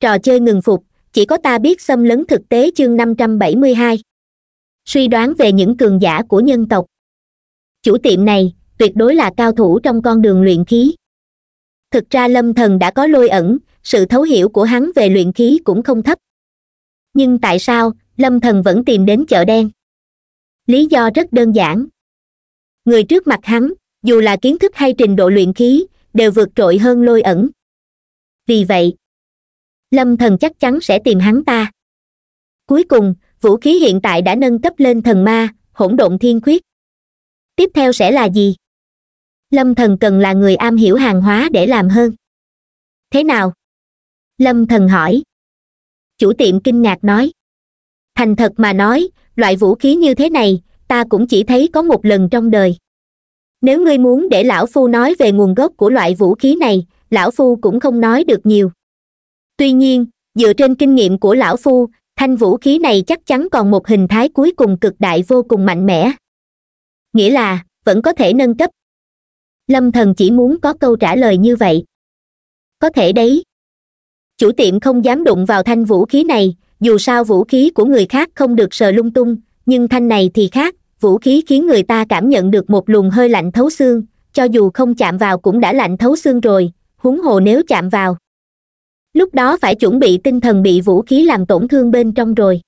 trò chơi ngừng phục chỉ có ta biết xâm lấn thực tế chương năm trăm bảy mươi hai suy đoán về những cường giả của nhân tộc chủ tiệm này tuyệt đối là cao thủ trong con đường luyện khí thực ra lâm thần đã có lôi ẩn sự thấu hiểu của hắn về luyện khí cũng không thấp nhưng tại sao lâm thần vẫn tìm đến chợ đen lý do rất đơn giản người trước mặt hắn dù là kiến thức hay trình độ luyện khí đều vượt trội hơn lôi ẩn vì vậy lâm thần chắc chắn sẽ tìm hắn ta cuối cùng vũ khí hiện tại đã nâng cấp lên thần ma hỗn độn thiên quyết. tiếp theo sẽ là gì lâm thần cần là người am hiểu hàng hóa để làm hơn thế nào lâm thần hỏi chủ tiệm kinh ngạc nói thành thật mà nói loại vũ khí như thế này ta cũng chỉ thấy có một lần trong đời nếu ngươi muốn để lão phu nói về nguồn gốc của loại vũ khí này lão phu cũng không nói được nhiều tuy nhiên dựa trên kinh nghiệm của lão phu thanh vũ khí này chắc chắn còn một hình thái cuối cùng cực đại vô cùng mạnh mẽ nghĩa là vẫn có thể nâng cấp lâm thần chỉ muốn có câu trả lời như vậy có thể đấy chủ tiệm không dám đụng vào thanh vũ khí này dù sao vũ khí của người khác không được sờ lung tung nhưng thanh này thì khác vũ khí khiến người ta cảm nhận được một luồng hơi lạnh thấu xương cho dù không chạm vào cũng đã lạnh thấu xương rồi huống hồ nếu chạm vào lúc đó phải chuẩn bị tinh thần bị vũ khí làm tổn thương bên trong rồi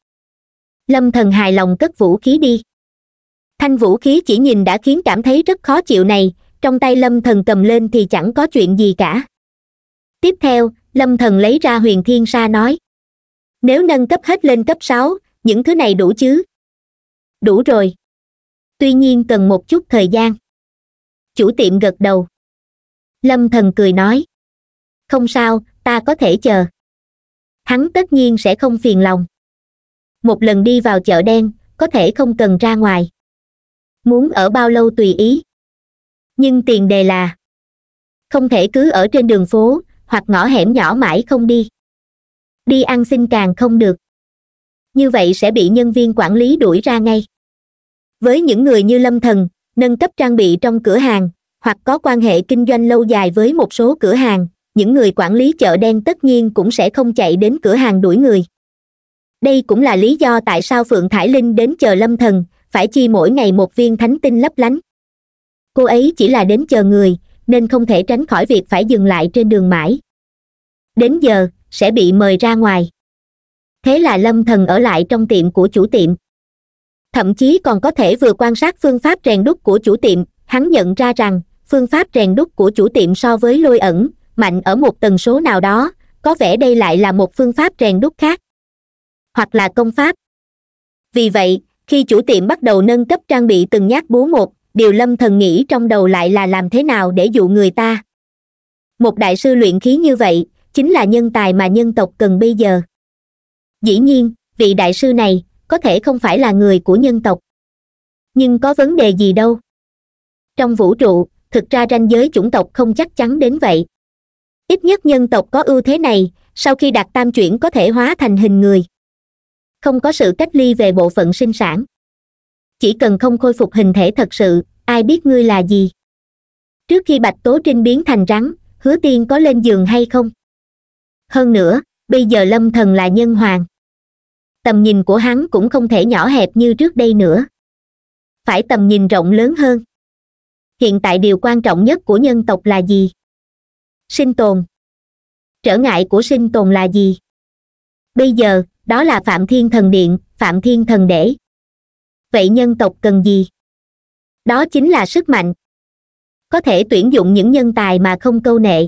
lâm thần hài lòng cất vũ khí đi thanh vũ khí chỉ nhìn đã khiến cảm thấy rất khó chịu này trong tay lâm thần cầm lên thì chẳng có chuyện gì cả tiếp theo lâm thần lấy ra huyền thiên sa nói nếu nâng cấp hết lên cấp sáu những thứ này đủ chứ đủ rồi tuy nhiên cần một chút thời gian chủ tiệm gật đầu lâm thần cười nói không sao ta có thể chờ hắn tất nhiên sẽ không phiền lòng một lần đi vào chợ đen có thể không cần ra ngoài muốn ở bao lâu tùy ý nhưng tiền đề là không thể cứ ở trên đường phố hoặc ngõ hẻm nhỏ mãi không đi đi ăn xin càng không được như vậy sẽ bị nhân viên quản lý đuổi ra ngay với những người như lâm thần nâng cấp trang bị trong cửa hàng hoặc có quan hệ kinh doanh lâu dài với một số cửa hàng những người quản lý chợ đen tất nhiên cũng sẽ không chạy đến cửa hàng đuổi người đây cũng là lý do tại sao phượng thải linh đến chờ lâm thần phải chi mỗi ngày một viên thánh tinh lấp lánh cô ấy chỉ là đến chờ người nên không thể tránh khỏi việc phải dừng lại trên đường mãi đến giờ sẽ bị mời ra ngoài thế là lâm thần ở lại trong tiệm của chủ tiệm thậm chí còn có thể vừa quan sát phương pháp rèn đúc của chủ tiệm hắn nhận ra rằng phương pháp rèn đúc của chủ tiệm so với lôi ẩn mạnh ở một tần số nào đó có vẻ đây lại là một phương pháp rèn đúc khác hoặc là công pháp vì vậy khi chủ tiệm bắt đầu nâng cấp trang bị từng nhát búa một điều lâm thần nghĩ trong đầu lại là làm thế nào để dụ người ta một đại sư luyện khí như vậy chính là nhân tài mà nhân tộc cần bây giờ dĩ nhiên vị đại sư này có thể không phải là người của nhân tộc nhưng có vấn đề gì đâu trong vũ trụ thực ra ranh giới chủng tộc không chắc chắn đến vậy ít nhất nhân tộc có ưu thế này sau khi đạt tam chuyển có thể hóa thành hình người không có sự cách ly về bộ phận sinh sản chỉ cần không khôi phục hình thể thật sự ai biết ngươi là gì trước khi bạch tố trinh biến thành rắn hứa tiên có lên giường hay không hơn nữa bây giờ lâm thần là nhân hoàng tầm nhìn của hắn cũng không thể nhỏ hẹp như trước đây nữa phải tầm nhìn rộng lớn hơn hiện tại điều quan trọng nhất của nhân tộc là gì sinh tồn trở ngại của sinh tồn là gì bây giờ đó là phạm thiên thần điện phạm thiên thần để vậy nhân tộc cần gì đó chính là sức mạnh có thể tuyển dụng những nhân tài mà không câu nệ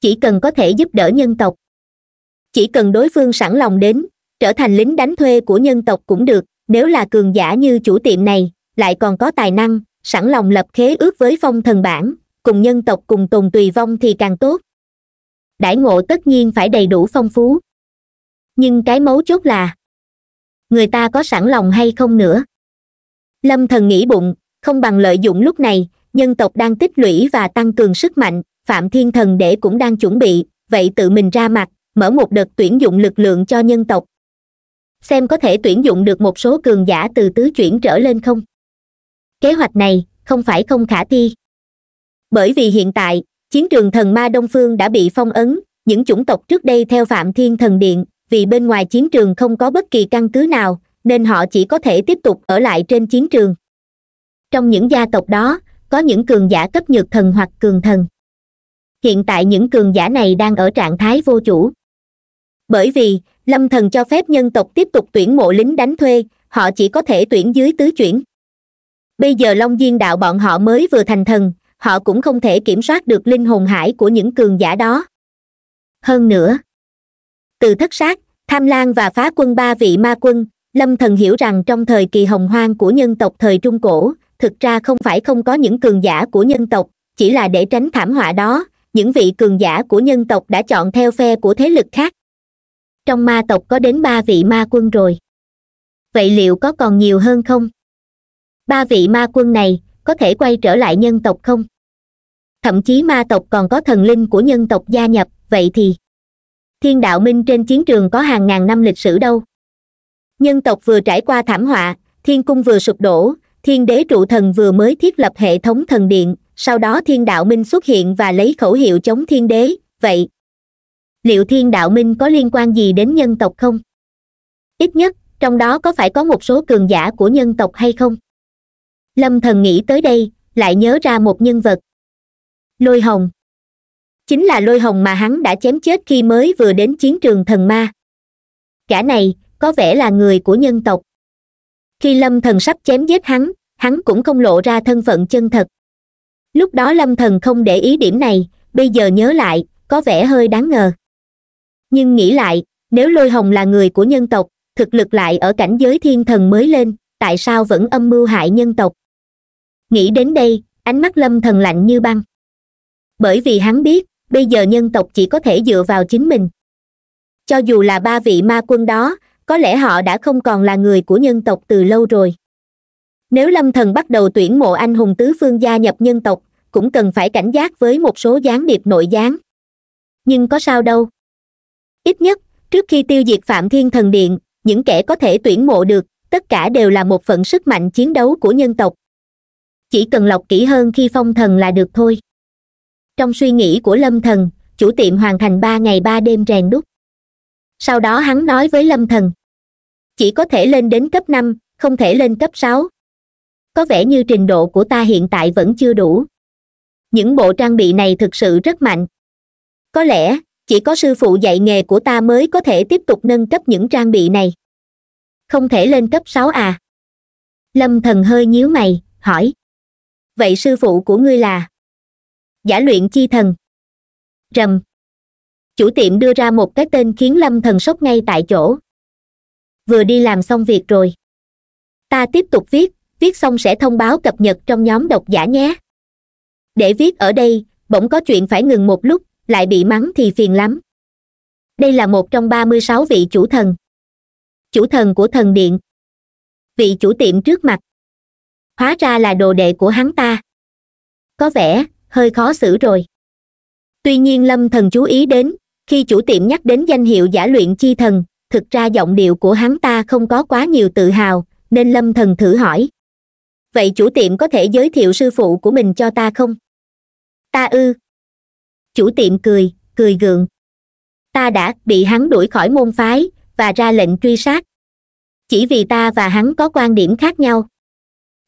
chỉ cần có thể giúp đỡ nhân tộc chỉ cần đối phương sẵn lòng đến trở thành lính đánh thuê của nhân tộc cũng được nếu là cường giả như chủ tiệm này lại còn có tài năng sẵn lòng lập khế ước với phong thần bản cùng nhân tộc cùng tồn tùy vong thì càng tốt đãi ngộ tất nhiên phải đầy đủ phong phú nhưng cái mấu chốt là người ta có sẵn lòng hay không nữa lâm thần nghĩ bụng không bằng lợi dụng lúc này nhân tộc đang tích lũy và tăng cường sức mạnh phạm thiên thần để cũng đang chuẩn bị vậy tự mình ra mặt mở một đợt tuyển dụng lực lượng cho nhân tộc xem có thể tuyển dụng được một số cường giả từ tứ chuyển trở lên không kế hoạch này không phải không khả thi bởi vì hiện tại chiến trường thần ma đông phương đã bị phong ấn những chủng tộc trước đây theo phạm thiên thần điện vì bên ngoài chiến trường không có bất kỳ căn cứ nào nên họ chỉ có thể tiếp tục ở lại trên chiến trường trong những gia tộc đó có những cường giả cấp nhược thần hoặc cường thần hiện tại những cường giả này đang ở trạng thái vô chủ bởi vì lâm thần cho phép nhân tộc tiếp tục tuyển mộ lính đánh thuê họ chỉ có thể tuyển dưới tứ chuyển bây giờ long diên đạo bọn họ mới vừa thành thần họ cũng không thể kiểm soát được linh hồn hải của những cường giả đó hơn nữa từ thất sát tham lan và phá quân ba vị ma quân lâm thần hiểu rằng trong thời kỳ hồng hoang của nhân tộc thời trung cổ thực ra không phải không có những cường giả của nhân tộc chỉ là để tránh thảm họa đó những vị cường giả của nhân tộc đã chọn theo phe của thế lực khác trong ma tộc có đến ba vị ma quân rồi vậy liệu có còn nhiều hơn không ba vị ma quân này có thể quay trở lại nhân tộc không thậm chí ma tộc còn có thần linh của nhân tộc gia nhập vậy thì thiên đạo minh trên chiến trường có hàng ngàn năm lịch sử đâu nhân tộc vừa trải qua thảm họa thiên cung vừa sụp đổ thiên đế trụ thần vừa mới thiết lập hệ thống thần điện sau đó thiên đạo minh xuất hiện và lấy khẩu hiệu chống thiên đế vậy liệu thiên đạo minh có liên quan gì đến nhân tộc không ít nhất trong đó có phải có một số cường giả của nhân tộc hay không lâm thần nghĩ tới đây lại nhớ ra một nhân vật lôi hồng chính là lôi hồng mà hắn đã chém chết khi mới vừa đến chiến trường thần ma Cả này có vẻ là người của nhân tộc khi lâm thần sắp chém giết hắn hắn cũng không lộ ra thân phận chân thật lúc đó lâm thần không để ý điểm này bây giờ nhớ lại có vẻ hơi đáng ngờ nhưng nghĩ lại nếu lôi hồng là người của nhân tộc thực lực lại ở cảnh giới thiên thần mới lên tại sao vẫn âm mưu hại nhân tộc nghĩ đến đây ánh mắt lâm thần lạnh như băng bởi vì hắn biết bây giờ nhân tộc chỉ có thể dựa vào chính mình cho dù là ba vị ma quân đó có lẽ họ đã không còn là người của nhân tộc từ lâu rồi nếu lâm thần bắt đầu tuyển mộ anh hùng tứ phương gia nhập nhân tộc cũng cần phải cảnh giác với một số gián điệp nội gián nhưng có sao đâu ít nhất trước khi tiêu diệt phạm thiên thần điện những kẻ có thể tuyển mộ được tất cả đều là một phần sức mạnh chiến đấu của nhân tộc chỉ cần lọc kỹ hơn khi phong thần là được thôi trong suy nghĩ của lâm thần chủ tiệm hoàn thành ba ngày ba đêm rèn đúc sau đó hắn nói với lâm thần chỉ có thể lên đến cấp năm không thể lên cấp sáu có vẻ như trình độ của ta hiện tại vẫn chưa đủ những bộ trang bị này thực sự rất mạnh có lẽ chỉ có sư phụ dạy nghề của ta mới có thể tiếp tục nâng cấp những trang bị này không thể lên cấp sáu à lâm thần hơi nhíu mày hỏi vậy sư phụ của ngươi là giả luyện chi thần rầm chủ tiệm đưa ra một cái tên khiến lâm thần sốc ngay tại chỗ vừa đi làm xong việc rồi ta tiếp tục viết viết xong sẽ thông báo cập nhật trong nhóm độc giả nhé để viết ở đây bỗng có chuyện phải ngừng một lúc lại bị mắng thì phiền lắm đây là một trong ba mươi sáu vị chủ thần chủ thần của thần điện vị chủ tiệm trước mặt hóa ra là đồ đệ của hắn ta có vẻ hơi khó xử rồi tuy nhiên lâm thần chú ý đến khi chủ tiệm nhắc đến danh hiệu giả luyện chi thần thực ra giọng điệu của hắn ta không có quá nhiều tự hào nên lâm thần thử hỏi vậy chủ tiệm có thể giới thiệu sư phụ của mình cho ta không ta ư chủ tiệm cười cười gượng ta đã bị hắn đuổi khỏi môn phái và ra lệnh truy sát chỉ vì ta và hắn có quan điểm khác nhau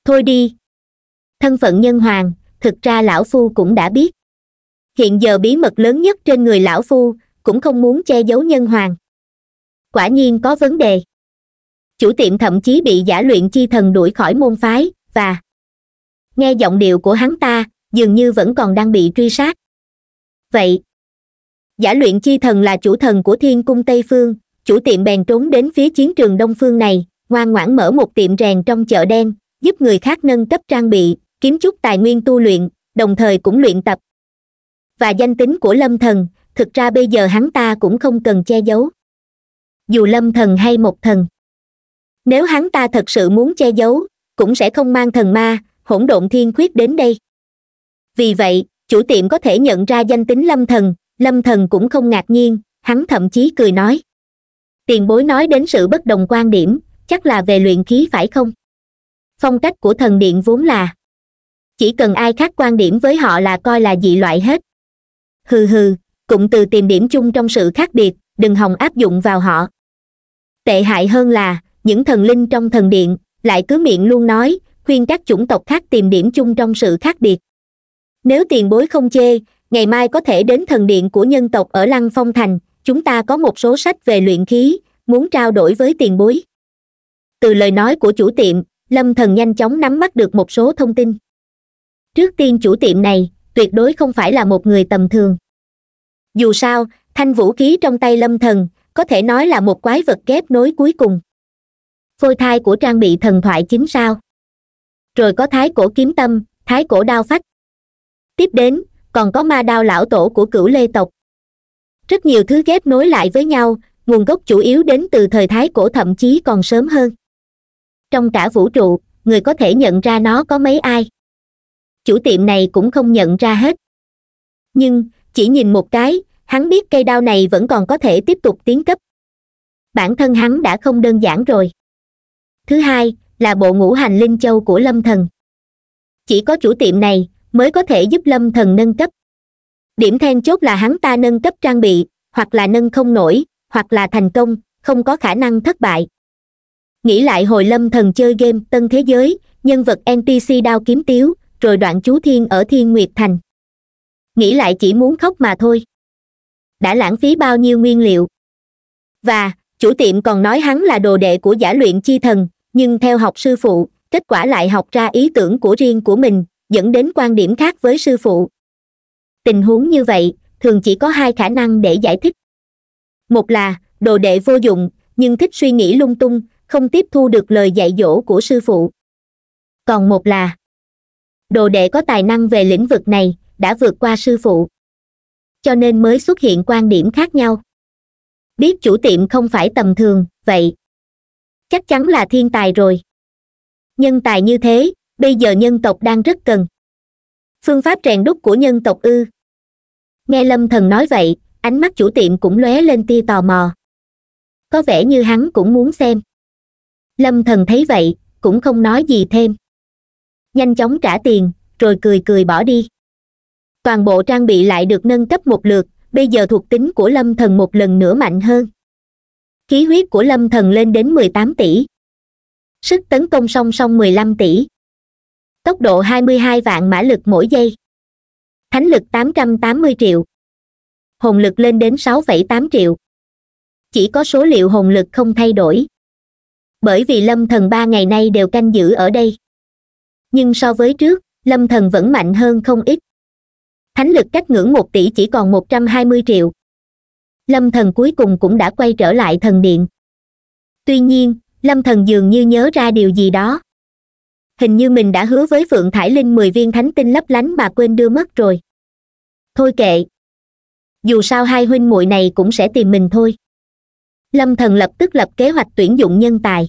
thôi đi thân phận nhân hoàng thực ra lão phu cũng đã biết hiện giờ bí mật lớn nhất trên người lão phu cũng không muốn che giấu nhân hoàng quả nhiên có vấn đề chủ tiệm thậm chí bị giả luyện chi thần đuổi khỏi môn phái và nghe giọng điệu của hắn ta dường như vẫn còn đang bị truy sát vậy giả luyện chi thần là chủ thần của thiên cung tây phương chủ tiệm bèn trốn đến phía chiến trường đông phương này ngoan ngoãn mở một tiệm rèn trong chợ đen giúp người khác nâng cấp trang bị kiếm chút tài nguyên tu luyện đồng thời cũng luyện tập và danh tính của lâm thần thực ra bây giờ hắn ta cũng không cần che giấu dù lâm thần hay một thần nếu hắn ta thật sự muốn che giấu cũng sẽ không mang thần ma hỗn độn thiên khuyết đến đây vì vậy chủ tiệm có thể nhận ra danh tính lâm thần lâm thần cũng không ngạc nhiên hắn thậm chí cười nói tiền bối nói đến sự bất đồng quan điểm chắc là về luyện khí phải không phong cách của thần điện vốn là chỉ cần ai khác quan điểm với họ là coi là dị loại hết hừ hừ cụm từ tìm điểm chung trong sự khác biệt đừng hòng áp dụng vào họ tệ hại hơn là những thần linh trong thần điện lại cứ miệng luôn nói khuyên các chủng tộc khác tìm điểm chung trong sự khác biệt nếu tiền bối không chê ngày mai có thể đến thần điện của nhân tộc ở lăng phong thành chúng ta có một số sách về luyện khí muốn trao đổi với tiền bối từ lời nói của chủ tiệm lâm thần nhanh chóng nắm bắt được một số thông tin trước tiên chủ tiệm này tuyệt đối không phải là một người tầm thường dù sao thanh vũ khí trong tay lâm thần có thể nói là một quái vật kép nối cuối cùng phôi thai của trang bị thần thoại chính sao rồi có thái cổ kiếm tâm thái cổ đao phách tiếp đến còn có ma đao lão tổ của cửu lê tộc rất nhiều thứ ghép nối lại với nhau nguồn gốc chủ yếu đến từ thời thái cổ thậm chí còn sớm hơn trong cả vũ trụ người có thể nhận ra nó có mấy ai chủ tiệm này cũng không nhận ra hết nhưng chỉ nhìn một cái hắn biết cây đao này vẫn còn có thể tiếp tục tiến cấp bản thân hắn đã không đơn giản rồi thứ hai là bộ ngũ hành linh châu của lâm thần chỉ có chủ tiệm này mới có thể giúp lâm thần nâng cấp điểm then chốt là hắn ta nâng cấp trang bị hoặc là nâng không nổi hoặc là thành công không có khả năng thất bại nghĩ lại hồi lâm thần chơi game tân thế giới nhân vật npc đao kiếm tiếu rồi đoạn chú thiên ở thiên nguyệt thành nghĩ lại chỉ muốn khóc mà thôi đã lãng phí bao nhiêu nguyên liệu và chủ tiệm còn nói hắn là đồ đệ của giả luyện chi thần nhưng theo học sư phụ kết quả lại học ra ý tưởng của riêng của mình dẫn đến quan điểm khác với sư phụ tình huống như vậy thường chỉ có hai khả năng để giải thích một là đồ đệ vô dụng nhưng thích suy nghĩ lung tung không tiếp thu được lời dạy dỗ của sư phụ còn một là đồ đệ có tài năng về lĩnh vực này đã vượt qua sư phụ cho nên mới xuất hiện quan điểm khác nhau biết chủ tiệm không phải tầm thường vậy chắc chắn là thiên tài rồi nhân tài như thế bây giờ nhân tộc đang rất cần phương pháp rèn đúc của nhân tộc ư nghe lâm thần nói vậy ánh mắt chủ tiệm cũng lóe lên tia tò mò có vẻ như hắn cũng muốn xem lâm thần thấy vậy cũng không nói gì thêm nhanh chóng trả tiền rồi cười cười bỏ đi toàn bộ trang bị lại được nâng cấp một lượt bây giờ thuộc tính của lâm thần một lần nữa mạnh hơn khí huyết của lâm thần lên đến mười tám tỷ sức tấn công song song mười lăm tỷ tốc độ hai mươi hai vạn mã lực mỗi giây thánh lực tám trăm tám mươi triệu hồn lực lên đến sáu phẩy tám triệu chỉ có số liệu hồn lực không thay đổi bởi vì lâm thần ba ngày nay đều canh giữ ở đây nhưng so với trước lâm thần vẫn mạnh hơn không ít thánh lực cách ngưỡng một tỷ chỉ còn một trăm hai mươi triệu lâm thần cuối cùng cũng đã quay trở lại thần điện tuy nhiên lâm thần dường như nhớ ra điều gì đó hình như mình đã hứa với phượng thải linh mười viên thánh tinh lấp lánh mà quên đưa mất rồi thôi kệ dù sao hai huynh muội này cũng sẽ tìm mình thôi lâm thần lập tức lập kế hoạch tuyển dụng nhân tài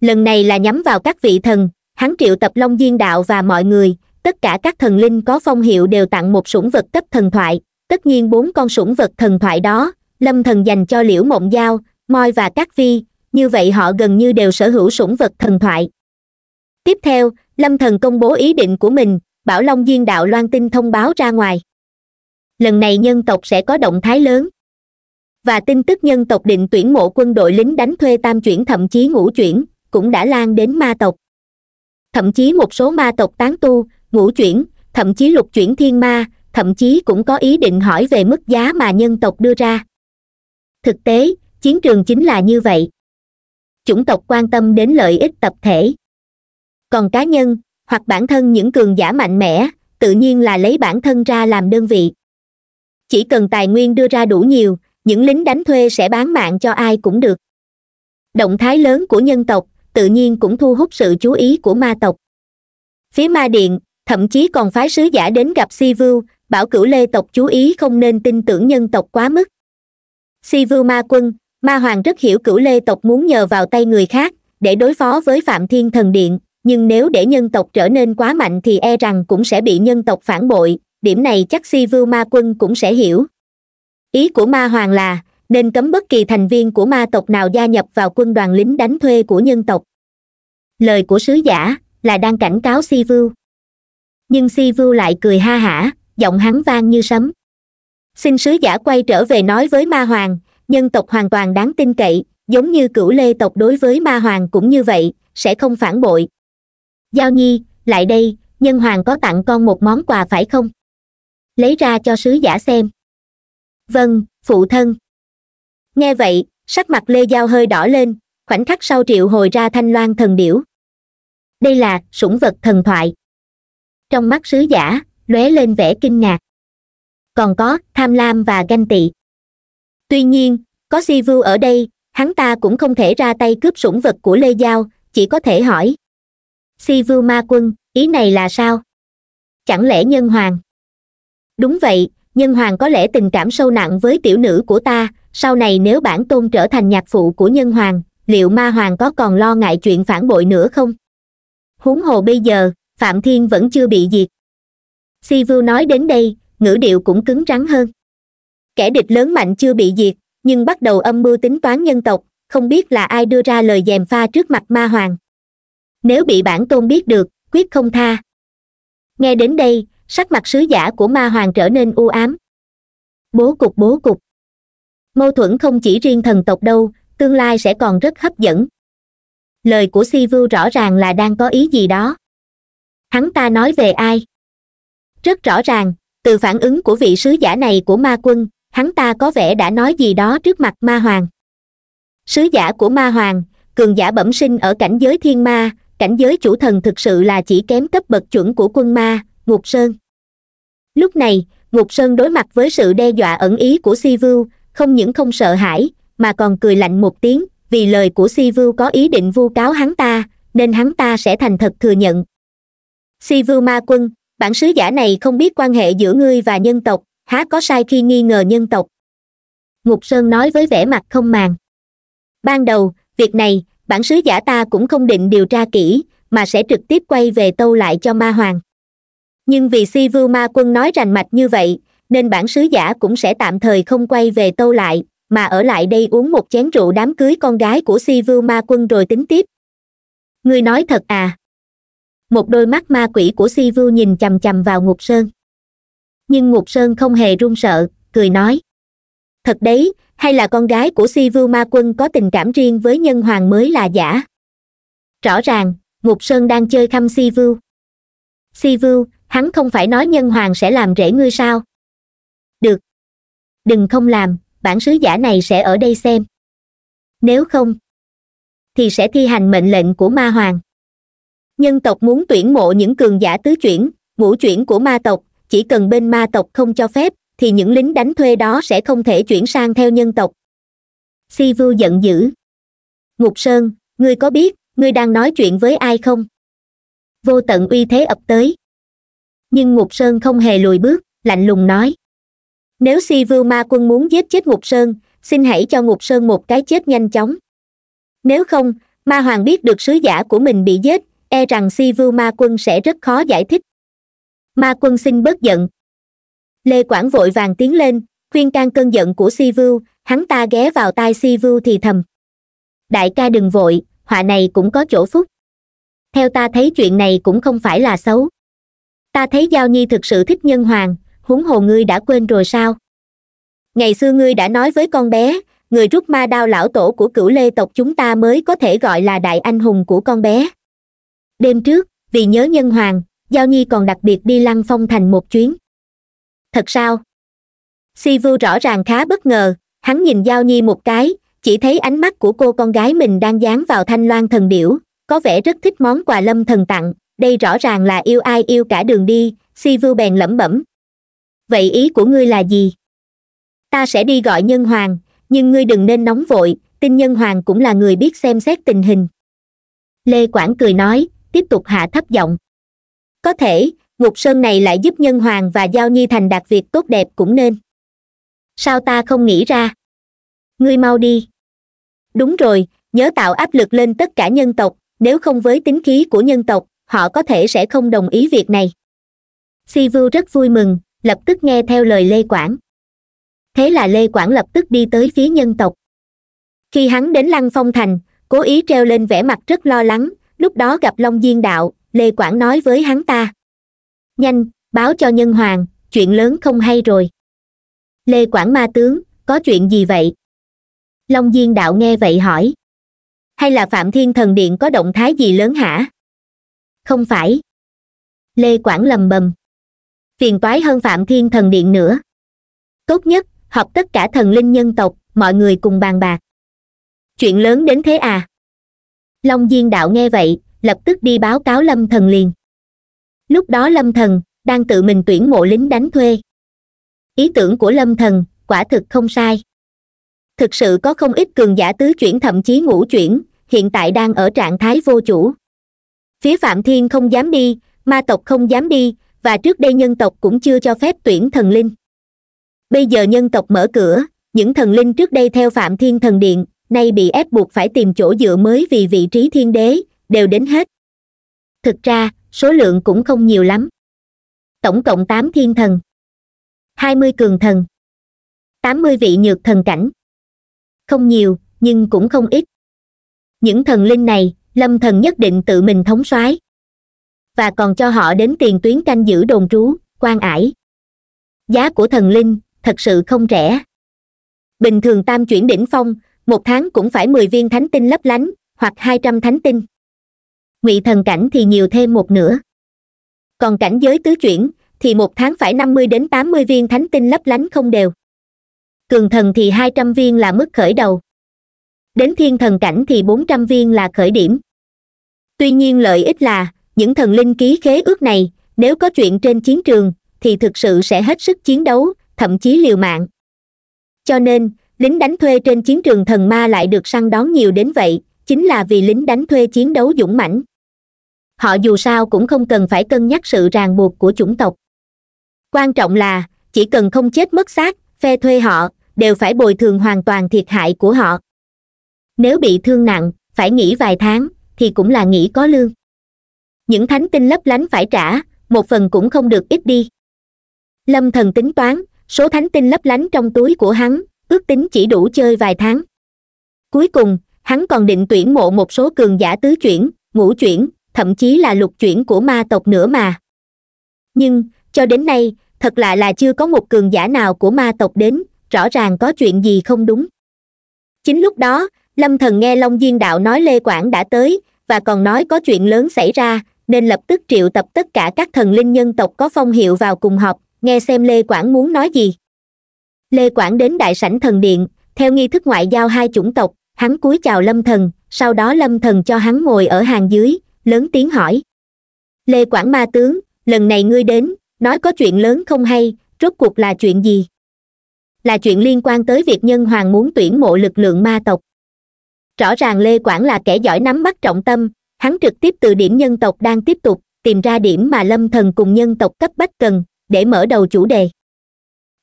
lần này là nhắm vào các vị thần hắn triệu tập long diên đạo và mọi người tất cả các thần linh có phong hiệu đều tặng một sủng vật cấp thần thoại tất nhiên bốn con sủng vật thần thoại đó lâm thần dành cho liễu mộng giao moi và các vi như vậy họ gần như đều sở hữu sủng vật thần thoại tiếp theo lâm thần công bố ý định của mình bảo long diên đạo loan tin thông báo ra ngoài lần này nhân tộc sẽ có động thái lớn và tin tức nhân tộc định tuyển mộ quân đội lính đánh thuê tam chuyển thậm chí ngũ chuyển cũng đã lan đến ma tộc thậm chí một số ma tộc tán tu ngũ chuyển thậm chí lục chuyển thiên ma thậm chí cũng có ý định hỏi về mức giá mà nhân tộc đưa ra thực tế chiến trường chính là như vậy chủng tộc quan tâm đến lợi ích tập thể còn cá nhân hoặc bản thân những cường giả mạnh mẽ tự nhiên là lấy bản thân ra làm đơn vị chỉ cần tài nguyên đưa ra đủ nhiều những lính đánh thuê sẽ bán mạng cho ai cũng được động thái lớn của nhân tộc tự nhiên cũng thu hút sự chú ý của ma tộc phía ma điện thậm chí còn phái sứ giả đến gặp si vưu bảo cửu lê tộc chú ý không nên tin tưởng nhân tộc quá mức si vưu ma quân ma hoàng rất hiểu cửu lê tộc muốn nhờ vào tay người khác để đối phó với phạm thiên thần điện nhưng nếu để nhân tộc trở nên quá mạnh thì e rằng cũng sẽ bị nhân tộc phản bội điểm này chắc si vưu ma quân cũng sẽ hiểu ý của ma hoàng là nên cấm bất kỳ thành viên của ma tộc nào gia nhập vào quân đoàn lính đánh thuê của nhân tộc lời của sứ giả là đang cảnh cáo si vưu nhưng si vưu lại cười ha hả giọng hắn vang như sấm xin sứ giả quay trở về nói với ma hoàng nhân tộc hoàn toàn đáng tin cậy giống như cửu lê tộc đối với ma hoàng cũng như vậy sẽ không phản bội giao nhi lại đây nhân hoàng có tặng con một món quà phải không lấy ra cho sứ giả xem vâng phụ thân nghe vậy sắc mặt lê giao hơi đỏ lên khoảnh khắc sau triệu hồi ra thanh loan thần điểu đây là sủng vật thần thoại trong mắt sứ giả lóe lên vẻ kinh ngạc còn có tham lam và ganh tị tuy nhiên có si vu ở đây hắn ta cũng không thể ra tay cướp sủng vật của lê giao chỉ có thể hỏi si vu ma quân ý này là sao chẳng lẽ nhân hoàng đúng vậy nhân hoàng có lẽ tình cảm sâu nặng với tiểu nữ của ta sau này nếu bản tôn trở thành nhạc phụ của nhân hoàng liệu ma hoàng có còn lo ngại chuyện phản bội nữa không huống hồ bây giờ phạm thiên vẫn chưa bị diệt si vưu nói đến đây ngữ điệu cũng cứng rắn hơn kẻ địch lớn mạnh chưa bị diệt nhưng bắt đầu âm mưu tính toán nhân tộc không biết là ai đưa ra lời dèm pha trước mặt ma hoàng nếu bị bản tôn biết được quyết không tha nghe đến đây sắc mặt sứ giả của ma hoàng trở nên u ám bố cục bố cục mâu thuẫn không chỉ riêng thần tộc đâu tương lai sẽ còn rất hấp dẫn lời của si vưu rõ ràng là đang có ý gì đó hắn ta nói về ai rất rõ ràng từ phản ứng của vị sứ giả này của ma quân hắn ta có vẻ đã nói gì đó trước mặt ma hoàng sứ giả của ma hoàng cường giả bẩm sinh ở cảnh giới thiên ma cảnh giới chủ thần thực sự là chỉ kém cấp bậc chuẩn của quân ma ngục sơn lúc này ngục sơn đối mặt với sự đe dọa ẩn ý của si vưu không những không sợ hãi mà còn cười lạnh một tiếng vì lời của si vưu có ý định vu cáo hắn ta nên hắn ta sẽ thành thật thừa nhận si vưu ma quân bản sứ giả này không biết quan hệ giữa ngươi và nhân tộc há có sai khi nghi ngờ nhân tộc ngục sơn nói với vẻ mặt không màng ban đầu việc này bản sứ giả ta cũng không định điều tra kỹ mà sẽ trực tiếp quay về tâu lại cho ma hoàng nhưng vì si vưu ma quân nói rành mạch như vậy nên bản sứ giả cũng sẽ tạm thời không quay về tâu lại mà ở lại đây uống một chén rượu đám cưới con gái của si vưu ma quân rồi tính tiếp ngươi nói thật à một đôi mắt ma quỷ của si vưu nhìn chằm chằm vào ngục sơn nhưng ngục sơn không hề run sợ cười nói thật đấy hay là con gái của si vưu ma quân có tình cảm riêng với nhân hoàng mới là giả rõ ràng ngục sơn đang chơi khăm si vưu si vưu hắn không phải nói nhân hoàng sẽ làm rễ ngươi sao được đừng không làm bản sứ giả này sẽ ở đây xem nếu không thì sẽ thi hành mệnh lệnh của ma hoàng nhân tộc muốn tuyển mộ những cường giả tứ chuyển ngũ chuyển của ma tộc chỉ cần bên ma tộc không cho phép thì những lính đánh thuê đó sẽ không thể chuyển sang theo nhân tộc si vu giận dữ ngục sơn ngươi có biết ngươi đang nói chuyện với ai không vô tận uy thế ập tới nhưng ngục sơn không hề lùi bước lạnh lùng nói nếu si vưu ma quân muốn giết chết ngục sơn xin hãy cho ngục sơn một cái chết nhanh chóng nếu không ma hoàng biết được sứ giả của mình bị giết e rằng si vưu ma quân sẽ rất khó giải thích ma quân xin bớt giận lê quảng vội vàng tiến lên khuyên can cơn giận của si vưu hắn ta ghé vào tai si vưu thì thầm đại ca đừng vội họa này cũng có chỗ phúc theo ta thấy chuyện này cũng không phải là xấu ta thấy giao nhi thực sự thích nhân hoàng huống hồ ngươi đã quên rồi sao ngày xưa ngươi đã nói với con bé người rút ma đao lão tổ của cửu lê tộc chúng ta mới có thể gọi là đại anh hùng của con bé đêm trước vì nhớ nhân hoàng giao nhi còn đặc biệt đi lăng phong thành một chuyến thật sao si vu rõ ràng khá bất ngờ hắn nhìn giao nhi một cái chỉ thấy ánh mắt của cô con gái mình đang dán vào thanh loan thần điểu có vẻ rất thích món quà lâm thần tặng đây rõ ràng là yêu ai yêu cả đường đi si vưu bèn lẩm bẩm vậy ý của ngươi là gì ta sẽ đi gọi nhân hoàng nhưng ngươi đừng nên nóng vội tin nhân hoàng cũng là người biết xem xét tình hình lê quảng cười nói tiếp tục hạ thấp giọng có thể ngục sơn này lại giúp nhân hoàng và giao nhi thành đạt việc tốt đẹp cũng nên sao ta không nghĩ ra ngươi mau đi đúng rồi nhớ tạo áp lực lên tất cả nhân tộc nếu không với tính khí của nhân tộc họ có thể sẽ không đồng ý việc này si vu rất vui mừng lập tức nghe theo lời lê quảng thế là lê quảng lập tức đi tới phía nhân tộc khi hắn đến lăng phong thành cố ý treo lên vẻ mặt rất lo lắng lúc đó gặp long diên đạo lê quảng nói với hắn ta nhanh báo cho nhân hoàng chuyện lớn không hay rồi lê quảng ma tướng có chuyện gì vậy long diên đạo nghe vậy hỏi hay là phạm thiên thần điện có động thái gì lớn hả không phải lê quảng lầm bầm phiền toái hơn phạm thiên thần điện nữa tốt nhất họp tất cả thần linh nhân tộc mọi người cùng bàn bạc chuyện lớn đến thế à long diên đạo nghe vậy lập tức đi báo cáo lâm thần liền lúc đó lâm thần đang tự mình tuyển mộ lính đánh thuê ý tưởng của lâm thần quả thực không sai thực sự có không ít cường giả tứ chuyển thậm chí ngũ chuyển hiện tại đang ở trạng thái vô chủ phía phạm thiên không dám đi ma tộc không dám đi và trước đây nhân tộc cũng chưa cho phép tuyển thần linh bây giờ nhân tộc mở cửa những thần linh trước đây theo phạm thiên thần điện nay bị ép buộc phải tìm chỗ dựa mới vì vị trí thiên đế đều đến hết thực ra số lượng cũng không nhiều lắm tổng cộng tám thiên thần hai mươi cường thần tám mươi vị nhược thần cảnh không nhiều nhưng cũng không ít những thần linh này lâm thần nhất định tự mình thống soái và còn cho họ đến tiền tuyến canh giữ đồn trú quan ải giá của thần linh thật sự không rẻ bình thường tam chuyển đỉnh phong một tháng cũng phải mười viên thánh tinh lấp lánh hoặc hai trăm thánh tinh ngụy thần cảnh thì nhiều thêm một nửa còn cảnh giới tứ chuyển thì một tháng phải năm mươi đến tám mươi viên thánh tinh lấp lánh không đều cường thần thì hai trăm viên là mức khởi đầu đến thiên thần cảnh thì bốn trăm viên là khởi điểm tuy nhiên lợi ích là những thần linh ký khế ước này nếu có chuyện trên chiến trường thì thực sự sẽ hết sức chiến đấu thậm chí liều mạng cho nên lính đánh thuê trên chiến trường thần ma lại được săn đón nhiều đến vậy chính là vì lính đánh thuê chiến đấu dũng mãnh họ dù sao cũng không cần phải cân nhắc sự ràng buộc của chủng tộc quan trọng là chỉ cần không chết mất xác phe thuê họ đều phải bồi thường hoàn toàn thiệt hại của họ nếu bị thương nặng phải nghỉ vài tháng thì cũng là nghỉ có lương những thánh tinh lấp lánh phải trả một phần cũng không được ít đi lâm thần tính toán số thánh tinh lấp lánh trong túi của hắn ước tính chỉ đủ chơi vài tháng cuối cùng hắn còn định tuyển mộ một số cường giả tứ chuyển ngũ chuyển thậm chí là lục chuyển của ma tộc nữa mà nhưng cho đến nay thật lạ là chưa có một cường giả nào của ma tộc đến rõ ràng có chuyện gì không đúng chính lúc đó lâm thần nghe long diên đạo nói lê quảng đã tới và còn nói có chuyện lớn xảy ra nên lập tức triệu tập tất cả các thần linh nhân tộc có phong hiệu vào cùng họp nghe xem lê quảng muốn nói gì lê quảng đến đại sảnh thần điện theo nghi thức ngoại giao hai chủng tộc hắn cúi chào lâm thần sau đó lâm thần cho hắn ngồi ở hàng dưới lớn tiếng hỏi lê quảng ma tướng lần này ngươi đến nói có chuyện lớn không hay rốt cuộc là chuyện gì là chuyện liên quan tới việc nhân hoàng muốn tuyển mộ lực lượng ma tộc rõ ràng lê quảng là kẻ giỏi nắm bắt trọng tâm hắn trực tiếp từ điểm nhân tộc đang tiếp tục tìm ra điểm mà lâm thần cùng nhân tộc cấp bách cần để mở đầu chủ đề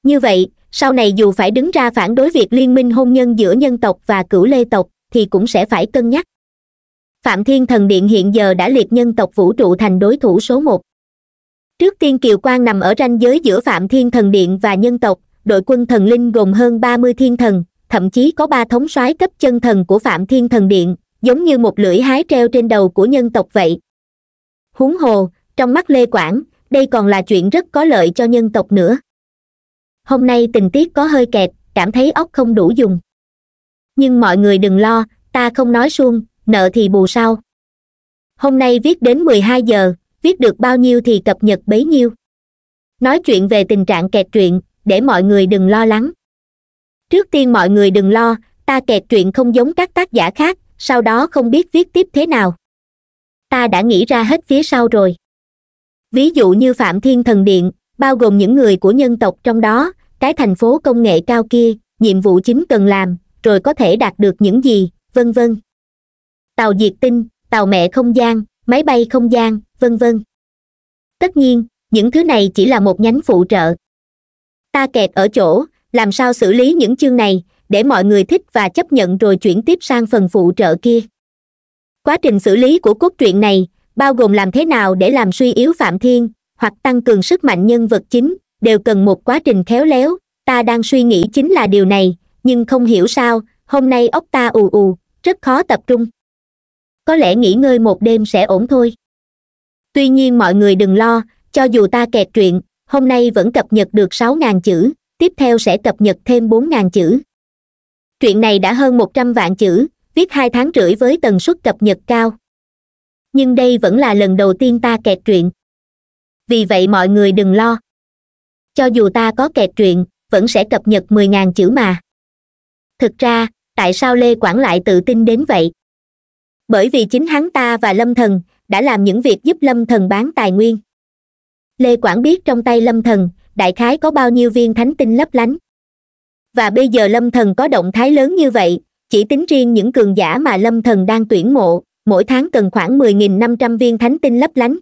như vậy sau này dù phải đứng ra phản đối việc liên minh hôn nhân giữa nhân tộc và cửu lê tộc thì cũng sẽ phải cân nhắc phạm thiên thần điện hiện giờ đã liệt nhân tộc vũ trụ thành đối thủ số một trước tiên kiều Quang nằm ở ranh giới giữa phạm thiên thần điện và nhân tộc đội quân thần linh gồm hơn ba mươi thiên thần thậm chí có ba thống soái cấp chân thần của phạm thiên thần điện giống như một lưỡi hái treo trên đầu của nhân tộc vậy huống hồ trong mắt lê quảng đây còn là chuyện rất có lợi cho nhân tộc nữa hôm nay tình tiết có hơi kẹt cảm thấy óc không đủ dùng nhưng mọi người đừng lo ta không nói suông nợ thì bù sau hôm nay viết đến mười hai giờ viết được bao nhiêu thì cập nhật bấy nhiêu nói chuyện về tình trạng kẹt truyện để mọi người đừng lo lắng trước tiên mọi người đừng lo ta kẹt chuyện không giống các tác giả khác sau đó không biết viết tiếp thế nào ta đã nghĩ ra hết phía sau rồi ví dụ như phạm thiên thần điện bao gồm những người của nhân tộc trong đó cái thành phố công nghệ cao kia nhiệm vụ chính cần làm rồi có thể đạt được những gì vân vân tàu diệt tinh tàu mẹ không gian máy bay không gian vân vân tất nhiên những thứ này chỉ là một nhánh phụ trợ ta kẹt ở chỗ làm sao xử lý những chương này để mọi người thích và chấp nhận rồi chuyển tiếp sang phần phụ trợ kia quá trình xử lý của cốt truyện này bao gồm làm thế nào để làm suy yếu phạm thiên hoặc tăng cường sức mạnh nhân vật chính đều cần một quá trình khéo léo ta đang suy nghĩ chính là điều này nhưng không hiểu sao hôm nay óc ta ù ù rất khó tập trung có lẽ nghỉ ngơi một đêm sẽ ổn thôi tuy nhiên mọi người đừng lo cho dù ta kẹt truyện hôm nay vẫn cập nhật được sáu ngàn chữ tiếp theo sẽ cập nhật thêm bốn ngàn chữ truyện này đã hơn một trăm vạn chữ viết hai tháng rưỡi với tần suất cập nhật cao nhưng đây vẫn là lần đầu tiên ta kẹt truyện vì vậy mọi người đừng lo cho dù ta có kẹt truyện vẫn sẽ cập nhật mười ngàn chữ mà thực ra tại sao lê quảng lại tự tin đến vậy bởi vì chính hắn ta và lâm thần đã làm những việc giúp lâm thần bán tài nguyên lê quảng biết trong tay lâm thần đại khái có bao nhiêu viên thánh tinh lấp lánh và bây giờ lâm thần có động thái lớn như vậy chỉ tính riêng những cường giả mà lâm thần đang tuyển mộ mỗi tháng cần khoảng 10.500 viên thánh tinh lấp lánh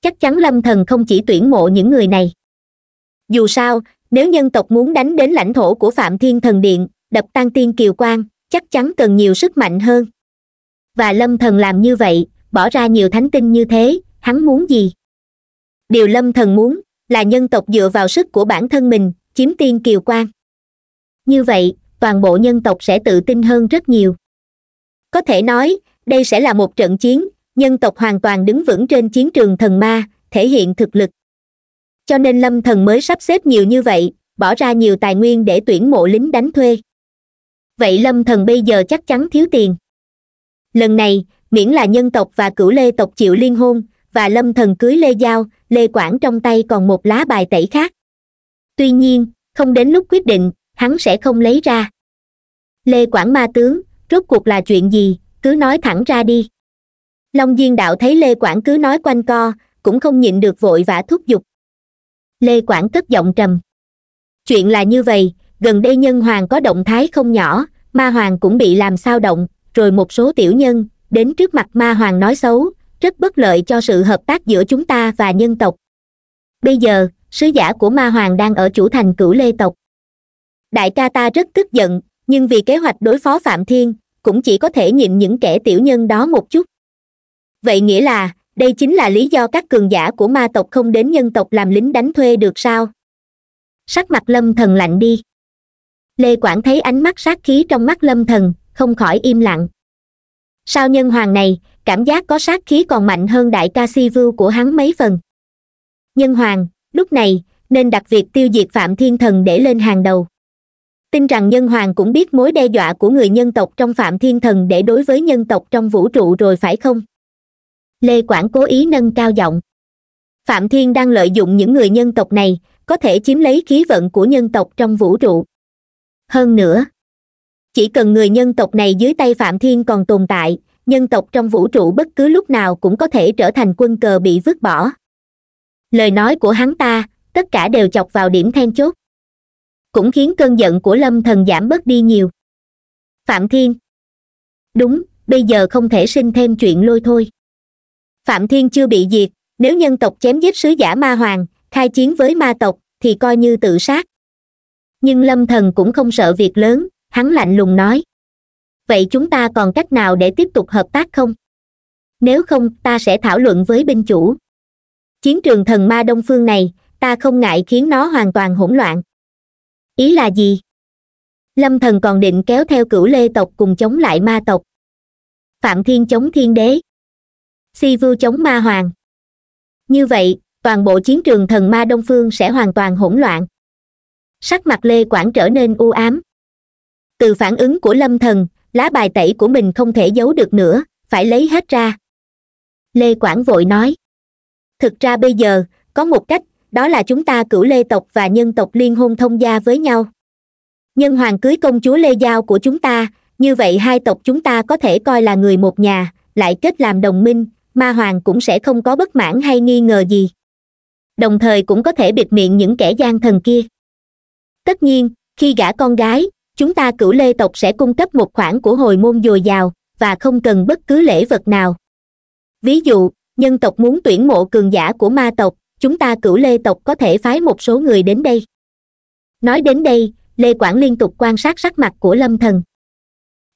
chắc chắn lâm thần không chỉ tuyển mộ những người này dù sao nếu nhân tộc muốn đánh đến lãnh thổ của phạm thiên thần điện đập tan tiên kiều quang chắc chắn cần nhiều sức mạnh hơn và lâm thần làm như vậy bỏ ra nhiều thánh tinh như thế hắn muốn gì điều lâm thần muốn là nhân tộc dựa vào sức của bản thân mình chiếm tiên kiều quan như vậy toàn bộ nhân tộc sẽ tự tin hơn rất nhiều có thể nói đây sẽ là một trận chiến nhân tộc hoàn toàn đứng vững trên chiến trường thần ma thể hiện thực lực cho nên lâm thần mới sắp xếp nhiều như vậy bỏ ra nhiều tài nguyên để tuyển mộ lính đánh thuê vậy lâm thần bây giờ chắc chắn thiếu tiền lần này miễn là nhân tộc và cửu lê tộc chịu liên hôn và lâm thần cưới lê giao lê quảng trong tay còn một lá bài tẩy khác tuy nhiên không đến lúc quyết định hắn sẽ không lấy ra lê quảng ma tướng rốt cuộc là chuyện gì cứ nói thẳng ra đi long diên đạo thấy lê quảng cứ nói quanh co cũng không nhịn được vội vã thúc giục lê quảng cất giọng trầm chuyện là như vậy gần đây nhân hoàng có động thái không nhỏ ma hoàng cũng bị làm sao động rồi một số tiểu nhân đến trước mặt ma hoàng nói xấu rất bất lợi cho sự hợp tác giữa chúng ta và nhân tộc bây giờ sứ giả của ma hoàng đang ở chủ thành cửu lê tộc đại ca ta rất tức giận nhưng vì kế hoạch đối phó phạm thiên cũng chỉ có thể nhịn những kẻ tiểu nhân đó một chút vậy nghĩa là đây chính là lý do các cường giả của ma tộc không đến nhân tộc làm lính đánh thuê được sao sắc mặt lâm thần lạnh đi lê quảng thấy ánh mắt sát khí trong mắt lâm thần không khỏi im lặng sao nhân hoàng này cảm giác có sát khí còn mạnh hơn đại ca si vưu của hắn mấy phần nhân hoàng lúc này nên đặt việc tiêu diệt phạm thiên thần để lên hàng đầu tin rằng nhân hoàng cũng biết mối đe dọa của người nhân tộc trong phạm thiên thần để đối với nhân tộc trong vũ trụ rồi phải không lê quảng cố ý nâng cao giọng phạm thiên đang lợi dụng những người nhân tộc này có thể chiếm lấy khí vận của nhân tộc trong vũ trụ hơn nữa chỉ cần người nhân tộc này dưới tay phạm thiên còn tồn tại nhân tộc trong vũ trụ bất cứ lúc nào cũng có thể trở thành quân cờ bị vứt bỏ lời nói của hắn ta tất cả đều chọc vào điểm then chốt cũng khiến cơn giận của lâm thần giảm bớt đi nhiều phạm thiên đúng bây giờ không thể sinh thêm chuyện lôi thôi phạm thiên chưa bị diệt nếu nhân tộc chém giết sứ giả ma hoàng khai chiến với ma tộc thì coi như tự sát nhưng lâm thần cũng không sợ việc lớn hắn lạnh lùng nói vậy chúng ta còn cách nào để tiếp tục hợp tác không nếu không ta sẽ thảo luận với binh chủ chiến trường thần ma đông phương này ta không ngại khiến nó hoàn toàn hỗn loạn ý là gì lâm thần còn định kéo theo cửu lê tộc cùng chống lại ma tộc phạm thiên chống thiên đế si vưu chống ma hoàng như vậy toàn bộ chiến trường thần ma đông phương sẽ hoàn toàn hỗn loạn sắc mặt lê quảng trở nên u ám từ phản ứng của lâm thần lá bài tẩy của mình không thể giấu được nữa phải lấy hết ra lê quảng vội nói thực ra bây giờ có một cách đó là chúng ta cửu lê tộc và nhân tộc liên hôn thông gia với nhau nhân hoàng cưới công chúa lê giao của chúng ta như vậy hai tộc chúng ta có thể coi là người một nhà lại kết làm đồng minh ma hoàng cũng sẽ không có bất mãn hay nghi ngờ gì đồng thời cũng có thể bịt miệng những kẻ gian thần kia tất nhiên khi gả con gái chúng ta cửu lê tộc sẽ cung cấp một khoản của hồi môn dồi dào và không cần bất cứ lễ vật nào ví dụ nhân tộc muốn tuyển mộ cường giả của ma tộc chúng ta cửu lê tộc có thể phái một số người đến đây nói đến đây lê quảng liên tục quan sát sắc mặt của lâm thần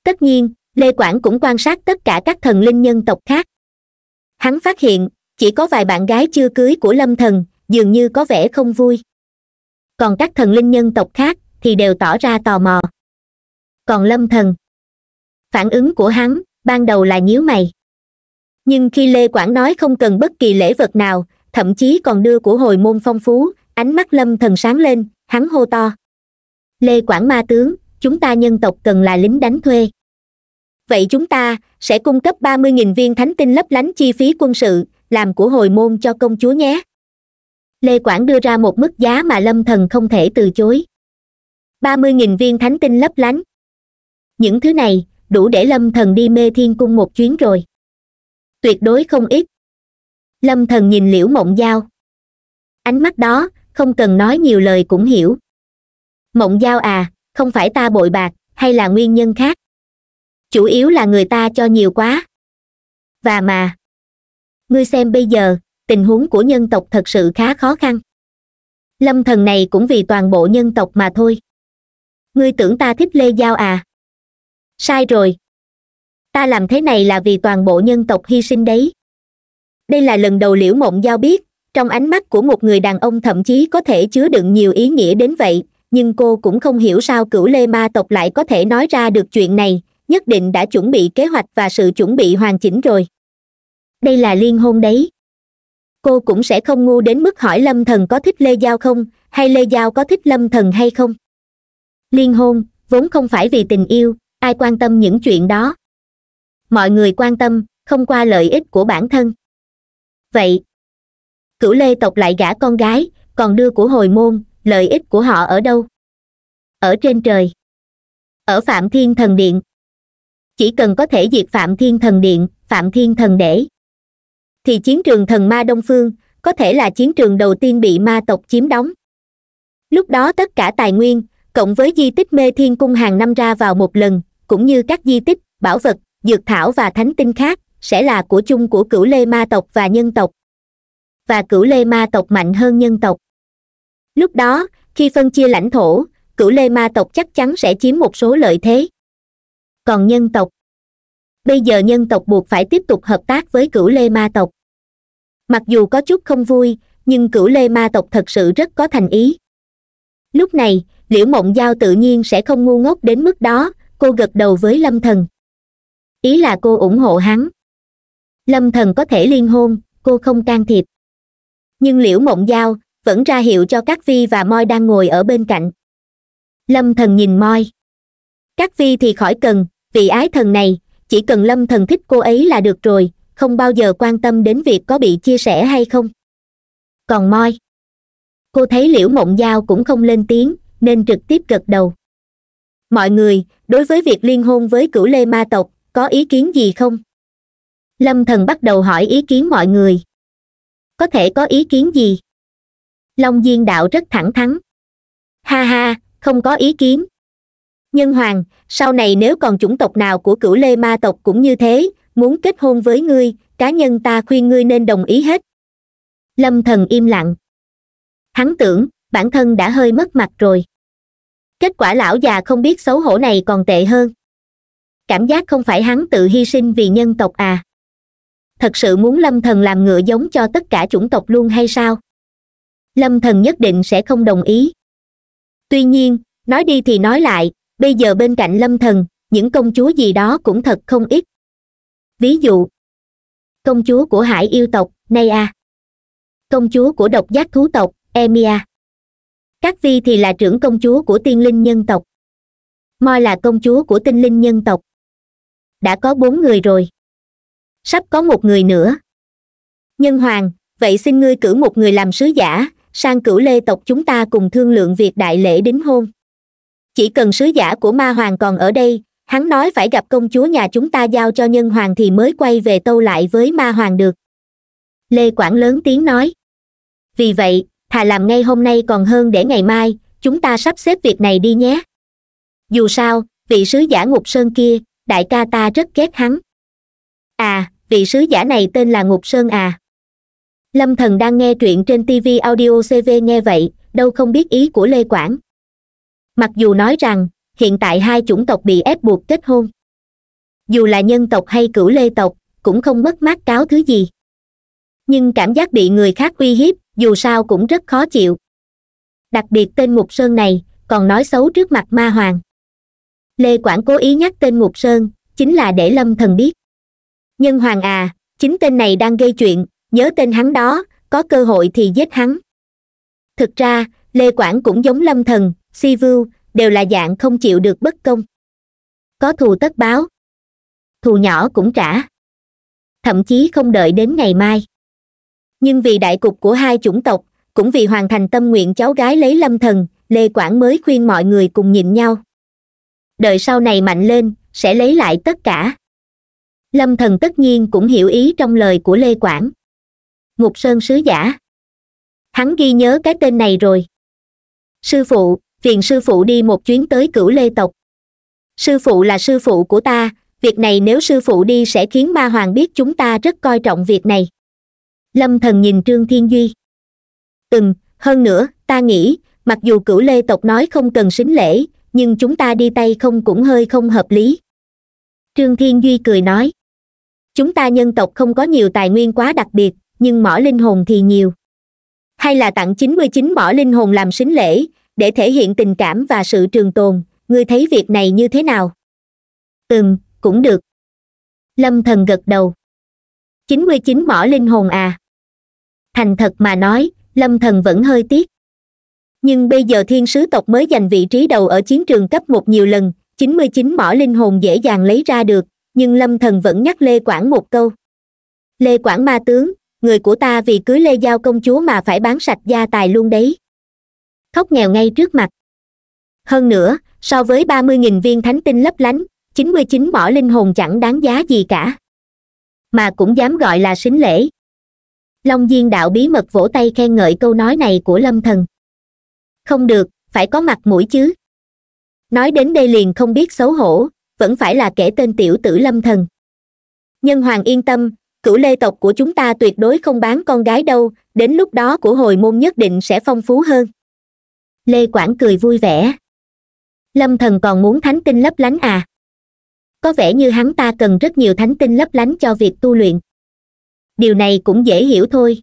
tất nhiên lê quảng cũng quan sát tất cả các thần linh nhân tộc khác hắn phát hiện chỉ có vài bạn gái chưa cưới của lâm thần dường như có vẻ không vui còn các thần linh nhân tộc khác thì đều tỏ ra tò mò còn lâm thần phản ứng của hắn ban đầu là nhíu mày nhưng khi lê quảng nói không cần bất kỳ lễ vật nào thậm chí còn đưa của hồi môn phong phú ánh mắt lâm thần sáng lên hắn hô to lê quảng ma tướng chúng ta nhân tộc cần là lính đánh thuê vậy chúng ta sẽ cung cấp ba mươi nghìn viên thánh tinh lấp lánh chi phí quân sự làm của hồi môn cho công chúa nhé lê quảng đưa ra một mức giá mà lâm thần không thể từ chối ba mươi nghìn viên thánh tinh lấp lánh những thứ này đủ để lâm thần đi mê thiên cung một chuyến rồi tuyệt đối không ít lâm thần nhìn liễu mộng giao ánh mắt đó không cần nói nhiều lời cũng hiểu mộng giao à không phải ta bội bạc hay là nguyên nhân khác chủ yếu là người ta cho nhiều quá và mà ngươi xem bây giờ tình huống của nhân tộc thật sự khá khó khăn lâm thần này cũng vì toàn bộ nhân tộc mà thôi ngươi tưởng ta thích lê giao à sai rồi ta làm thế này là vì toàn bộ nhân tộc hy sinh đấy đây là lần đầu liễu mộng giao biết trong ánh mắt của một người đàn ông thậm chí có thể chứa đựng nhiều ý nghĩa đến vậy nhưng cô cũng không hiểu sao cửu lê ma tộc lại có thể nói ra được chuyện này nhất định đã chuẩn bị kế hoạch và sự chuẩn bị hoàn chỉnh rồi đây là liên hôn đấy cô cũng sẽ không ngu đến mức hỏi lâm thần có thích lê giao không hay lê giao có thích lâm thần hay không liên hôn vốn không phải vì tình yêu ai quan tâm những chuyện đó mọi người quan tâm không qua lợi ích của bản thân vậy cửu lê tộc lại gả con gái còn đưa của hồi môn lợi ích của họ ở đâu ở trên trời ở phạm thiên thần điện chỉ cần có thể diệt phạm thiên thần điện phạm thiên thần để thì chiến trường thần ma đông phương có thể là chiến trường đầu tiên bị ma tộc chiếm đóng lúc đó tất cả tài nguyên cộng với di tích mê thiên cung hàng năm ra vào một lần cũng như các di tích bảo vật dược thảo và thánh tinh khác sẽ là của chung của cửu lê ma tộc và nhân tộc và cửu lê ma tộc mạnh hơn nhân tộc lúc đó khi phân chia lãnh thổ cửu lê ma tộc chắc chắn sẽ chiếm một số lợi thế còn nhân tộc bây giờ nhân tộc buộc phải tiếp tục hợp tác với cửu lê ma tộc mặc dù có chút không vui nhưng cửu lê ma tộc thật sự rất có thành ý lúc này liễu mộng giao tự nhiên sẽ không ngu ngốc đến mức đó cô gật đầu với lâm thần ý là cô ủng hộ hắn lâm thần có thể liên hôn cô không can thiệp nhưng liễu mộng giao vẫn ra hiệu cho các vi và moi đang ngồi ở bên cạnh lâm thần nhìn moi các vi thì khỏi cần vị ái thần này chỉ cần lâm thần thích cô ấy là được rồi không bao giờ quan tâm đến việc có bị chia sẻ hay không còn moi cô thấy liễu mộng giao cũng không lên tiếng nên trực tiếp gật đầu mọi người đối với việc liên hôn với cửu lê ma tộc có ý kiến gì không lâm thần bắt đầu hỏi ý kiến mọi người có thể có ý kiến gì long diên đạo rất thẳng thắn ha ha không có ý kiến nhân hoàng sau này nếu còn chủng tộc nào của cửu lê ma tộc cũng như thế muốn kết hôn với ngươi cá nhân ta khuyên ngươi nên đồng ý hết lâm thần im lặng hắn tưởng bản thân đã hơi mất mặt rồi kết quả lão già không biết xấu hổ này còn tệ hơn cảm giác không phải hắn tự hy sinh vì nhân tộc à thật sự muốn lâm thần làm ngựa giống cho tất cả chủng tộc luôn hay sao lâm thần nhất định sẽ không đồng ý tuy nhiên nói đi thì nói lại bây giờ bên cạnh lâm thần những công chúa gì đó cũng thật không ít ví dụ công chúa của hải yêu tộc nay a công chúa của độc giác thú tộc emia các vi thì là trưởng công chúa của tiên linh nhân tộc moi là công chúa của tinh linh nhân tộc đã có bốn người rồi sắp có một người nữa nhân hoàng vậy xin ngươi cử một người làm sứ giả sang cửu lê tộc chúng ta cùng thương lượng việc đại lễ đính hôn chỉ cần sứ giả của ma hoàng còn ở đây hắn nói phải gặp công chúa nhà chúng ta giao cho nhân hoàng thì mới quay về tâu lại với ma hoàng được lê quảng lớn tiếng nói vì vậy thà làm ngay hôm nay còn hơn để ngày mai chúng ta sắp xếp việc này đi nhé dù sao vị sứ giả ngục sơn kia đại ca ta rất ghét hắn à vị sứ giả này tên là ngục sơn à lâm thần đang nghe truyện trên tv audio cv nghe vậy đâu không biết ý của lê quảng mặc dù nói rằng hiện tại hai chủng tộc bị ép buộc kết hôn dù là nhân tộc hay cửu lê tộc cũng không mất mát cáo thứ gì nhưng cảm giác bị người khác uy hiếp dù sao cũng rất khó chịu đặc biệt tên ngục sơn này còn nói xấu trước mặt ma hoàng lê quảng cố ý nhắc tên ngục sơn chính là để lâm thần biết nhân hoàng à chính tên này đang gây chuyện nhớ tên hắn đó có cơ hội thì giết hắn thực ra lê quảng cũng giống lâm thần si vu đều là dạng không chịu được bất công có thù tất báo thù nhỏ cũng trả thậm chí không đợi đến ngày mai nhưng vì đại cục của hai chủng tộc cũng vì hoàn thành tâm nguyện cháu gái lấy lâm thần lê quảng mới khuyên mọi người cùng nhìn nhau đợi sau này mạnh lên sẽ lấy lại tất cả lâm thần tất nhiên cũng hiểu ý trong lời của lê quảng ngục sơn sứ giả hắn ghi nhớ cái tên này rồi sư phụ phiền sư phụ đi một chuyến tới cửu lê tộc sư phụ là sư phụ của ta việc này nếu sư phụ đi sẽ khiến ma hoàng biết chúng ta rất coi trọng việc này lâm thần nhìn trương thiên duy Từng hơn nữa ta nghĩ mặc dù cửu lê tộc nói không cần xính lễ nhưng chúng ta đi tay không cũng hơi không hợp lý trương thiên duy cười nói chúng ta nhân tộc không có nhiều tài nguyên quá đặc biệt nhưng mỏ linh hồn thì nhiều hay là tặng chín mươi chín mỏ linh hồn làm xính lễ để thể hiện tình cảm và sự trường tồn ngươi thấy việc này như thế nào ừm cũng được lâm thần gật đầu chín mươi chín mỏ linh hồn à thành thật mà nói lâm thần vẫn hơi tiếc nhưng bây giờ thiên sứ tộc mới giành vị trí đầu ở chiến trường cấp một nhiều lần chín mươi chín mỏ linh hồn dễ dàng lấy ra được nhưng lâm thần vẫn nhắc lê quảng một câu lê quảng ma tướng người của ta vì cưới lê giao công chúa mà phải bán sạch gia tài luôn đấy khóc nghèo ngay trước mặt hơn nữa so với ba mươi nghìn viên thánh tinh lấp lánh chín mươi chín mỏ linh hồn chẳng đáng giá gì cả mà cũng dám gọi là xính lễ long diên đạo bí mật vỗ tay khen ngợi câu nói này của lâm thần không được phải có mặt mũi chứ nói đến đây liền không biết xấu hổ vẫn phải là kẻ tên tiểu tử lâm thần nhân hoàng yên tâm cửu lê tộc của chúng ta tuyệt đối không bán con gái đâu đến lúc đó của hồi môn nhất định sẽ phong phú hơn lê quảng cười vui vẻ lâm thần còn muốn thánh tinh lấp lánh à có vẻ như hắn ta cần rất nhiều thánh tinh lấp lánh cho việc tu luyện điều này cũng dễ hiểu thôi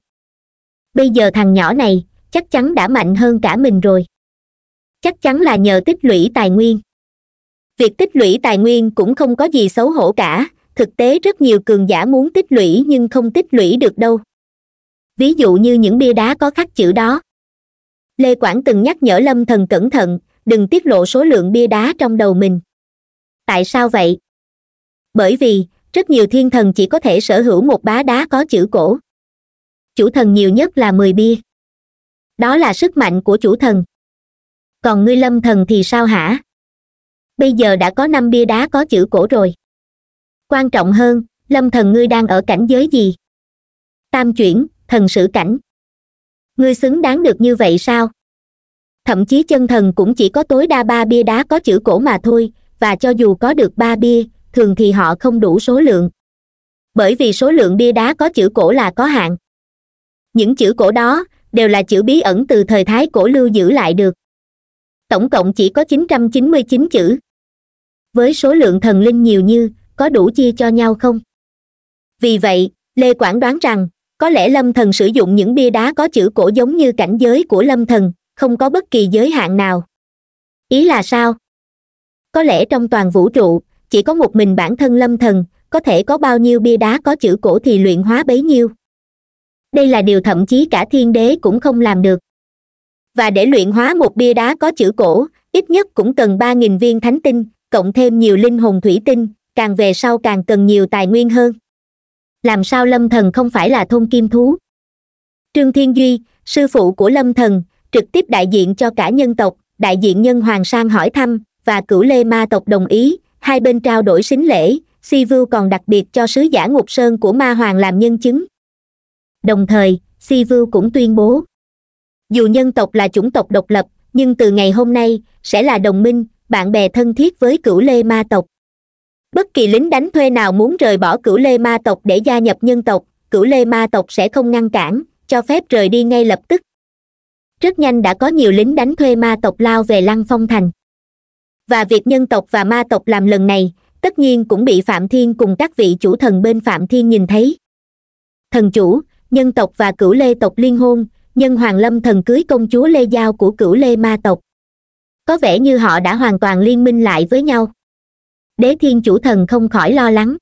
bây giờ thằng nhỏ này chắc chắn đã mạnh hơn cả mình rồi chắc chắn là nhờ tích lũy tài nguyên việc tích lũy tài nguyên cũng không có gì xấu hổ cả thực tế rất nhiều cường giả muốn tích lũy nhưng không tích lũy được đâu ví dụ như những bia đá có khắc chữ đó lê quảng từng nhắc nhở lâm thần cẩn thận đừng tiết lộ số lượng bia đá trong đầu mình tại sao vậy bởi vì rất nhiều thiên thần chỉ có thể sở hữu một bá đá có chữ cổ chủ thần nhiều nhất là mười bia đó là sức mạnh của chủ thần còn ngươi lâm thần thì sao hả bây giờ đã có năm bia đá có chữ cổ rồi quan trọng hơn lâm thần ngươi đang ở cảnh giới gì tam chuyển thần sử cảnh ngươi xứng đáng được như vậy sao thậm chí chân thần cũng chỉ có tối đa ba bia đá có chữ cổ mà thôi và cho dù có được ba bia thường thì họ không đủ số lượng bởi vì số lượng bia đá có chữ cổ là có hạn những chữ cổ đó đều là chữ bí ẩn từ thời thái cổ lưu giữ lại được tổng cộng chỉ có 999 chữ với số lượng thần linh nhiều như có đủ chia cho nhau không vì vậy lê quảng đoán rằng có lẽ lâm thần sử dụng những bia đá có chữ cổ giống như cảnh giới của lâm thần không có bất kỳ giới hạn nào ý là sao có lẽ trong toàn vũ trụ chỉ có một mình bản thân lâm thần có thể có bao nhiêu bia đá có chữ cổ thì luyện hóa bấy nhiêu đây là điều thậm chí cả thiên đế cũng không làm được và để luyện hóa một bia đá có chữ cổ ít nhất cũng cần ba nghìn viên thánh tinh cộng thêm nhiều linh hồn thủy tinh càng về sau càng cần nhiều tài nguyên hơn làm sao lâm thần không phải là thôn kim thú trương thiên duy sư phụ của lâm thần trực tiếp đại diện cho cả nhân tộc đại diện nhân hoàng sang hỏi thăm và cửu lê ma tộc đồng ý hai bên trao đổi xính lễ si vu còn đặc biệt cho sứ giả ngục sơn của ma hoàng làm nhân chứng đồng thời si vu cũng tuyên bố dù nhân tộc là chủng tộc độc lập nhưng từ ngày hôm nay sẽ là đồng minh bạn bè thân thiết với cửu lê ma tộc bất kỳ lính đánh thuê nào muốn rời bỏ cửu lê ma tộc để gia nhập nhân tộc cửu lê ma tộc sẽ không ngăn cản cho phép rời đi ngay lập tức rất nhanh đã có nhiều lính đánh thuê ma tộc lao về lăng phong thành và việc nhân tộc và ma tộc làm lần này tất nhiên cũng bị phạm thiên cùng các vị chủ thần bên phạm thiên nhìn thấy thần chủ nhân tộc và cửu lê tộc liên hôn nhân hoàng lâm thần cưới công chúa lê giao của cửu lê ma tộc có vẻ như họ đã hoàn toàn liên minh lại với nhau đế thiên chủ thần không khỏi lo lắng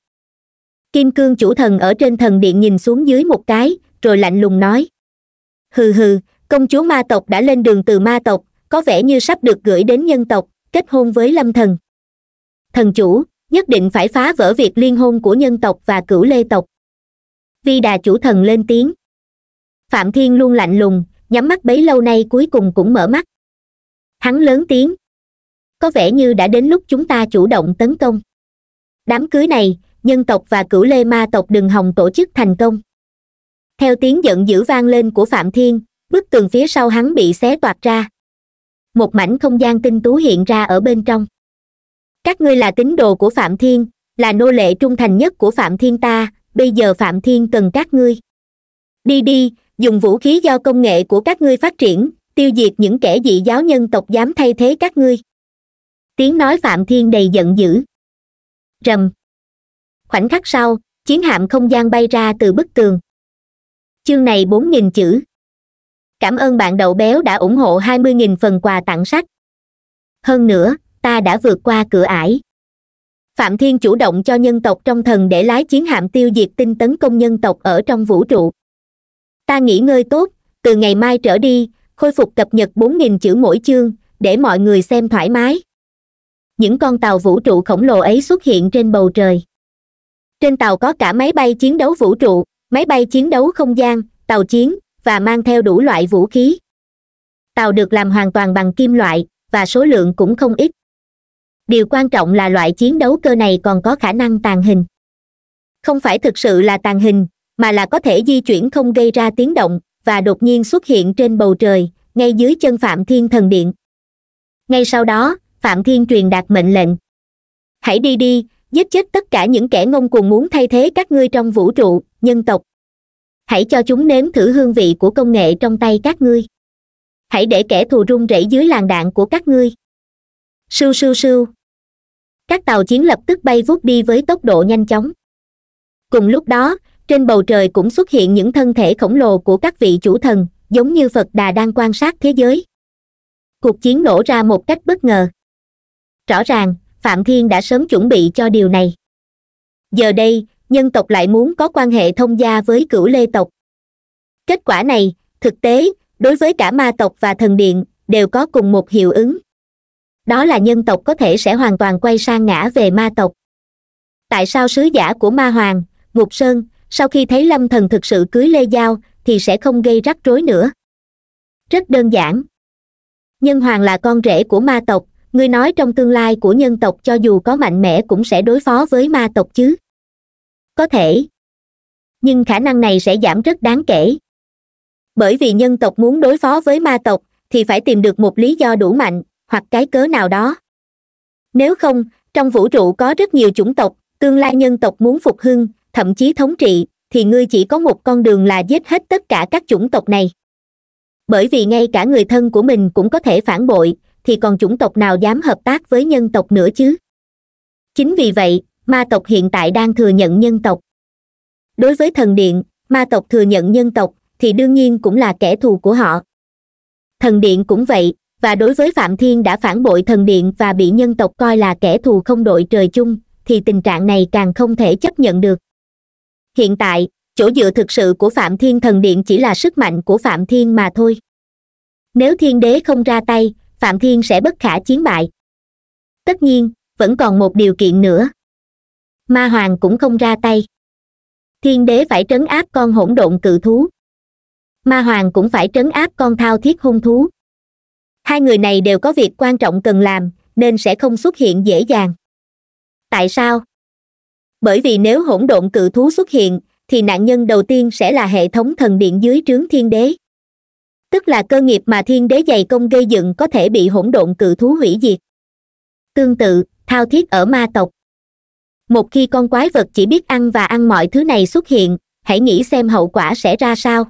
kim cương chủ thần ở trên thần điện nhìn xuống dưới một cái rồi lạnh lùng nói hừ hừ công chúa ma tộc đã lên đường từ ma tộc có vẻ như sắp được gửi đến nhân tộc kết hôn với lâm thần thần chủ nhất định phải phá vỡ việc liên hôn của nhân tộc và cửu lê tộc vi đà chủ thần lên tiếng phạm thiên luôn lạnh lùng nhắm mắt bấy lâu nay cuối cùng cũng mở mắt hắn lớn tiếng có vẻ như đã đến lúc chúng ta chủ động tấn công đám cưới này nhân tộc và cửu lê ma tộc đừng hòng tổ chức thành công theo tiếng giận dữ vang lên của phạm thiên bức tường phía sau hắn bị xé toạc ra một mảnh không gian tinh tú hiện ra ở bên trong các ngươi là tín đồ của phạm thiên là nô lệ trung thành nhất của phạm thiên ta bây giờ phạm thiên cần các ngươi đi đi dùng vũ khí do công nghệ của các ngươi phát triển tiêu diệt những kẻ dị giáo nhân tộc dám thay thế các ngươi tiếng nói phạm thiên đầy giận dữ rầm khoảnh khắc sau chiến hạm không gian bay ra từ bức tường chương này bốn nghìn chữ cảm ơn bạn đậu béo đã ủng hộ 20.000 phần quà tặng sách hơn nữa ta đã vượt qua cửa ải phạm thiên chủ động cho nhân tộc trong thần để lái chiến hạm tiêu diệt tinh tấn công nhân tộc ở trong vũ trụ ta nghỉ ngơi tốt từ ngày mai trở đi khôi phục cập nhật 4.000 chữ mỗi chương để mọi người xem thoải mái những con tàu vũ trụ khổng lồ ấy xuất hiện trên bầu trời trên tàu có cả máy bay chiến đấu vũ trụ máy bay chiến đấu không gian tàu chiến và mang theo đủ loại vũ khí tàu được làm hoàn toàn bằng kim loại và số lượng cũng không ít điều quan trọng là loại chiến đấu cơ này còn có khả năng tàn hình không phải thực sự là tàn hình mà là có thể di chuyển không gây ra tiếng động và đột nhiên xuất hiện trên bầu trời ngay dưới chân phạm thiên thần điện ngay sau đó phạm thiên truyền đạt mệnh lệnh hãy đi đi giết chết tất cả những kẻ ngông cuồng muốn thay thế các ngươi trong vũ trụ nhân tộc hãy cho chúng nếm thử hương vị của công nghệ trong tay các ngươi hãy để kẻ thù run rẩy dưới làn đạn của các ngươi sưu sưu sưu các tàu chiến lập tức bay vút đi với tốc độ nhanh chóng cùng lúc đó trên bầu trời cũng xuất hiện những thân thể khổng lồ của các vị chủ thần giống như phật đà đang quan sát thế giới cuộc chiến nổ ra một cách bất ngờ rõ ràng phạm thiên đã sớm chuẩn bị cho điều này giờ đây nhân tộc lại muốn có quan hệ thông gia với cửu lê tộc kết quả này thực tế đối với cả ma tộc và thần điện đều có cùng một hiệu ứng đó là nhân tộc có thể sẽ hoàn toàn quay sang ngã về ma tộc tại sao sứ giả của ma hoàng ngục sơn sau khi thấy lâm thần thực sự cưới lê giao thì sẽ không gây rắc rối nữa rất đơn giản nhân hoàng là con rể của ma tộc ngươi nói trong tương lai của nhân tộc cho dù có mạnh mẽ cũng sẽ đối phó với ma tộc chứ có thể nhưng khả năng này sẽ giảm rất đáng kể bởi vì nhân tộc muốn đối phó với ma tộc thì phải tìm được một lý do đủ mạnh hoặc cái cớ nào đó nếu không trong vũ trụ có rất nhiều chủng tộc tương lai nhân tộc muốn phục hưng thậm chí thống trị thì ngươi chỉ có một con đường là giết hết tất cả các chủng tộc này bởi vì ngay cả người thân của mình cũng có thể phản bội thì còn chủng tộc nào dám hợp tác với nhân tộc nữa chứ chính vì vậy ma tộc hiện tại đang thừa nhận nhân tộc đối với thần điện ma tộc thừa nhận nhân tộc thì đương nhiên cũng là kẻ thù của họ thần điện cũng vậy và đối với phạm thiên đã phản bội thần điện và bị nhân tộc coi là kẻ thù không đội trời chung thì tình trạng này càng không thể chấp nhận được hiện tại chỗ dựa thực sự của phạm thiên thần điện chỉ là sức mạnh của phạm thiên mà thôi nếu thiên đế không ra tay phạm thiên sẽ bất khả chiến bại tất nhiên vẫn còn một điều kiện nữa ma hoàng cũng không ra tay thiên đế phải trấn áp con hỗn độn cự thú ma hoàng cũng phải trấn áp con thao thiết hung thú hai người này đều có việc quan trọng cần làm nên sẽ không xuất hiện dễ dàng tại sao bởi vì nếu hỗn độn cự thú xuất hiện thì nạn nhân đầu tiên sẽ là hệ thống thần điện dưới trướng thiên đế tức là cơ nghiệp mà thiên đế dày công gây dựng có thể bị hỗn độn cự thú hủy diệt tương tự thao thiết ở ma tộc một khi con quái vật chỉ biết ăn và ăn mọi thứ này xuất hiện hãy nghĩ xem hậu quả sẽ ra sao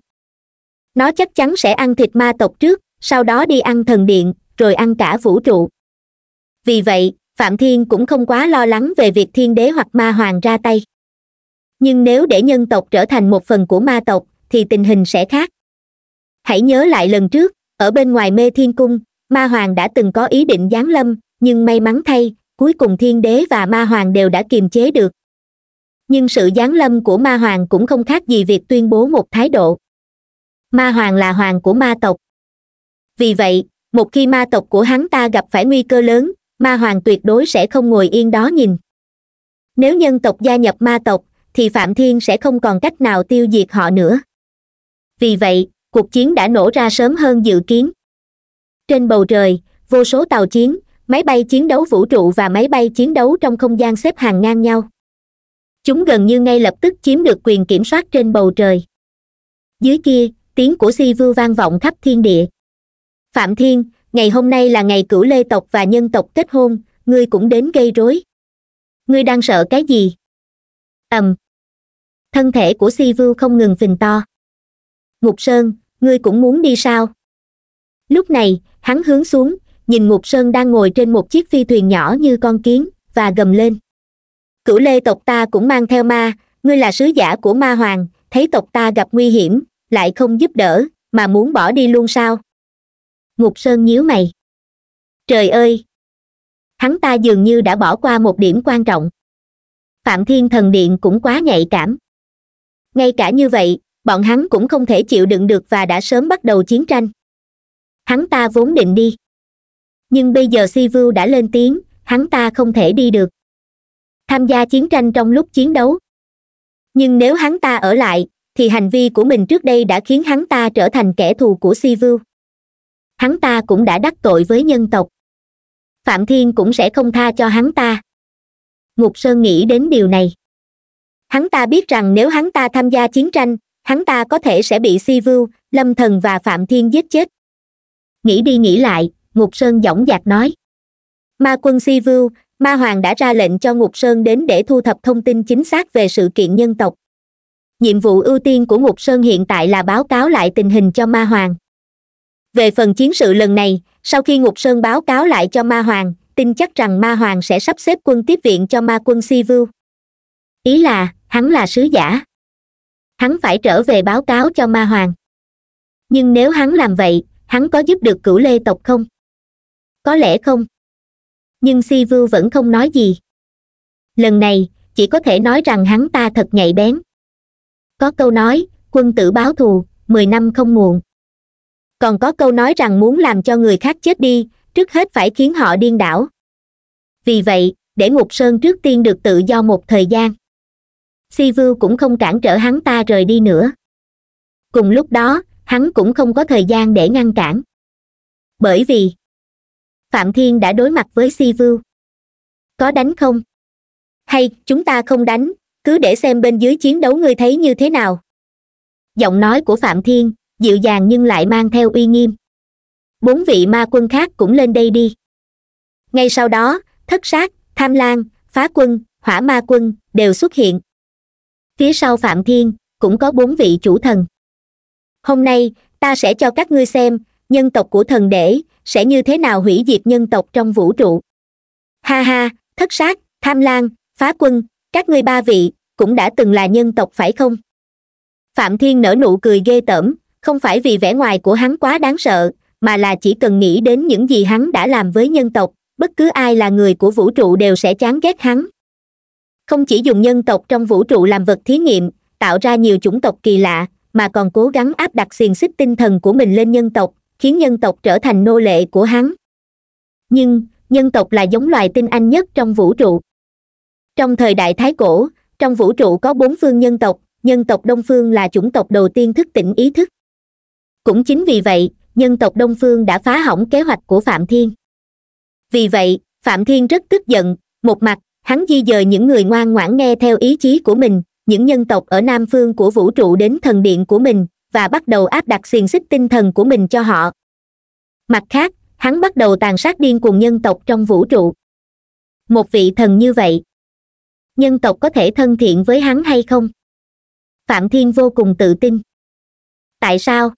nó chắc chắn sẽ ăn thịt ma tộc trước sau đó đi ăn thần điện rồi ăn cả vũ trụ vì vậy phạm thiên cũng không quá lo lắng về việc thiên đế hoặc ma hoàng ra tay nhưng nếu để nhân tộc trở thành một phần của ma tộc thì tình hình sẽ khác hãy nhớ lại lần trước ở bên ngoài mê thiên cung ma hoàng đã từng có ý định giáng lâm nhưng may mắn thay cuối cùng thiên đế và ma hoàng đều đã kiềm chế được nhưng sự giáng lâm của ma hoàng cũng không khác gì việc tuyên bố một thái độ ma hoàng là hoàng của ma tộc vì vậy một khi ma tộc của hắn ta gặp phải nguy cơ lớn ma hoàng tuyệt đối sẽ không ngồi yên đó nhìn nếu nhân tộc gia nhập ma tộc thì phạm thiên sẽ không còn cách nào tiêu diệt họ nữa vì vậy cuộc chiến đã nổ ra sớm hơn dự kiến trên bầu trời vô số tàu chiến máy bay chiến đấu vũ trụ và máy bay chiến đấu trong không gian xếp hàng ngang nhau chúng gần như ngay lập tức chiếm được quyền kiểm soát trên bầu trời dưới kia tiếng của si vưu vang vọng khắp thiên địa phạm thiên ngày hôm nay là ngày cửu lê tộc và nhân tộc kết hôn ngươi cũng đến gây rối ngươi đang sợ cái gì ầm um. thân thể của si vưu không ngừng phình to ngục sơn ngươi cũng muốn đi sao lúc này hắn hướng xuống nhìn ngục sơn đang ngồi trên một chiếc phi thuyền nhỏ như con kiến và gầm lên cửu lê tộc ta cũng mang theo ma ngươi là sứ giả của ma hoàng thấy tộc ta gặp nguy hiểm lại không giúp đỡ mà muốn bỏ đi luôn sao ngục sơn nhíu mày trời ơi hắn ta dường như đã bỏ qua một điểm quan trọng phạm thiên thần điện cũng quá nhạy cảm ngay cả như vậy bọn hắn cũng không thể chịu đựng được và đã sớm bắt đầu chiến tranh hắn ta vốn định đi nhưng bây giờ si vưu đã lên tiếng hắn ta không thể đi được tham gia chiến tranh trong lúc chiến đấu nhưng nếu hắn ta ở lại thì hành vi của mình trước đây đã khiến hắn ta trở thành kẻ thù của si vưu hắn ta cũng đã đắc tội với nhân tộc phạm thiên cũng sẽ không tha cho hắn ta ngục sơn nghĩ đến điều này hắn ta biết rằng nếu hắn ta tham gia chiến tranh hắn ta có thể sẽ bị si vưu lâm thần và phạm thiên giết chết nghĩ đi nghĩ lại ngục sơn dõng dạc nói ma quân si vưu ma hoàng đã ra lệnh cho ngục sơn đến để thu thập thông tin chính xác về sự kiện nhân tộc nhiệm vụ ưu tiên của ngục sơn hiện tại là báo cáo lại tình hình cho ma hoàng về phần chiến sự lần này sau khi ngục sơn báo cáo lại cho ma hoàng tin chắc rằng ma hoàng sẽ sắp xếp quân tiếp viện cho ma quân si vưu ý là hắn là sứ giả hắn phải trở về báo cáo cho ma hoàng nhưng nếu hắn làm vậy hắn có giúp được cửu lê tộc không có lẽ không nhưng si vưu vẫn không nói gì lần này chỉ có thể nói rằng hắn ta thật nhạy bén có câu nói quân tử báo thù mười năm không muộn còn có câu nói rằng muốn làm cho người khác chết đi trước hết phải khiến họ điên đảo vì vậy để ngục sơn trước tiên được tự do một thời gian si vưu cũng không cản trở hắn ta rời đi nữa cùng lúc đó hắn cũng không có thời gian để ngăn cản bởi vì phạm thiên đã đối mặt với si vưu có đánh không hay chúng ta không đánh cứ để xem bên dưới chiến đấu ngươi thấy như thế nào giọng nói của phạm thiên dịu dàng nhưng lại mang theo uy nghiêm bốn vị ma quân khác cũng lên đây đi ngay sau đó thất sát tham Lang, phá quân hỏa ma quân đều xuất hiện phía sau phạm thiên cũng có bốn vị chủ thần hôm nay ta sẽ cho các ngươi xem nhân tộc của thần để sẽ như thế nào hủy diệt nhân tộc trong vũ trụ ha ha thất sát tham lan phá quân các ngươi ba vị cũng đã từng là nhân tộc phải không phạm thiên nở nụ cười ghê tởm không phải vì vẻ ngoài của hắn quá đáng sợ mà là chỉ cần nghĩ đến những gì hắn đã làm với nhân tộc bất cứ ai là người của vũ trụ đều sẽ chán ghét hắn không chỉ dùng nhân tộc trong vũ trụ làm vật thí nghiệm tạo ra nhiều chủng tộc kỳ lạ mà còn cố gắng áp đặt xiềng xích tinh thần của mình lên nhân tộc khiến nhân tộc trở thành nô lệ của hắn nhưng nhân tộc là giống loài tinh anh nhất trong vũ trụ trong thời đại thái cổ trong vũ trụ có bốn phương nhân tộc nhân tộc đông phương là chủng tộc đầu tiên thức tỉnh ý thức cũng chính vì vậy nhân tộc đông phương đã phá hỏng kế hoạch của phạm thiên vì vậy phạm thiên rất tức giận một mặt hắn di dời những người ngoan ngoãn nghe theo ý chí của mình những nhân tộc ở nam phương của vũ trụ đến thần điện của mình và bắt đầu áp đặt xiềng xích tinh thần của mình cho họ mặt khác hắn bắt đầu tàn sát điên cuồng nhân tộc trong vũ trụ một vị thần như vậy nhân tộc có thể thân thiện với hắn hay không phạm thiên vô cùng tự tin tại sao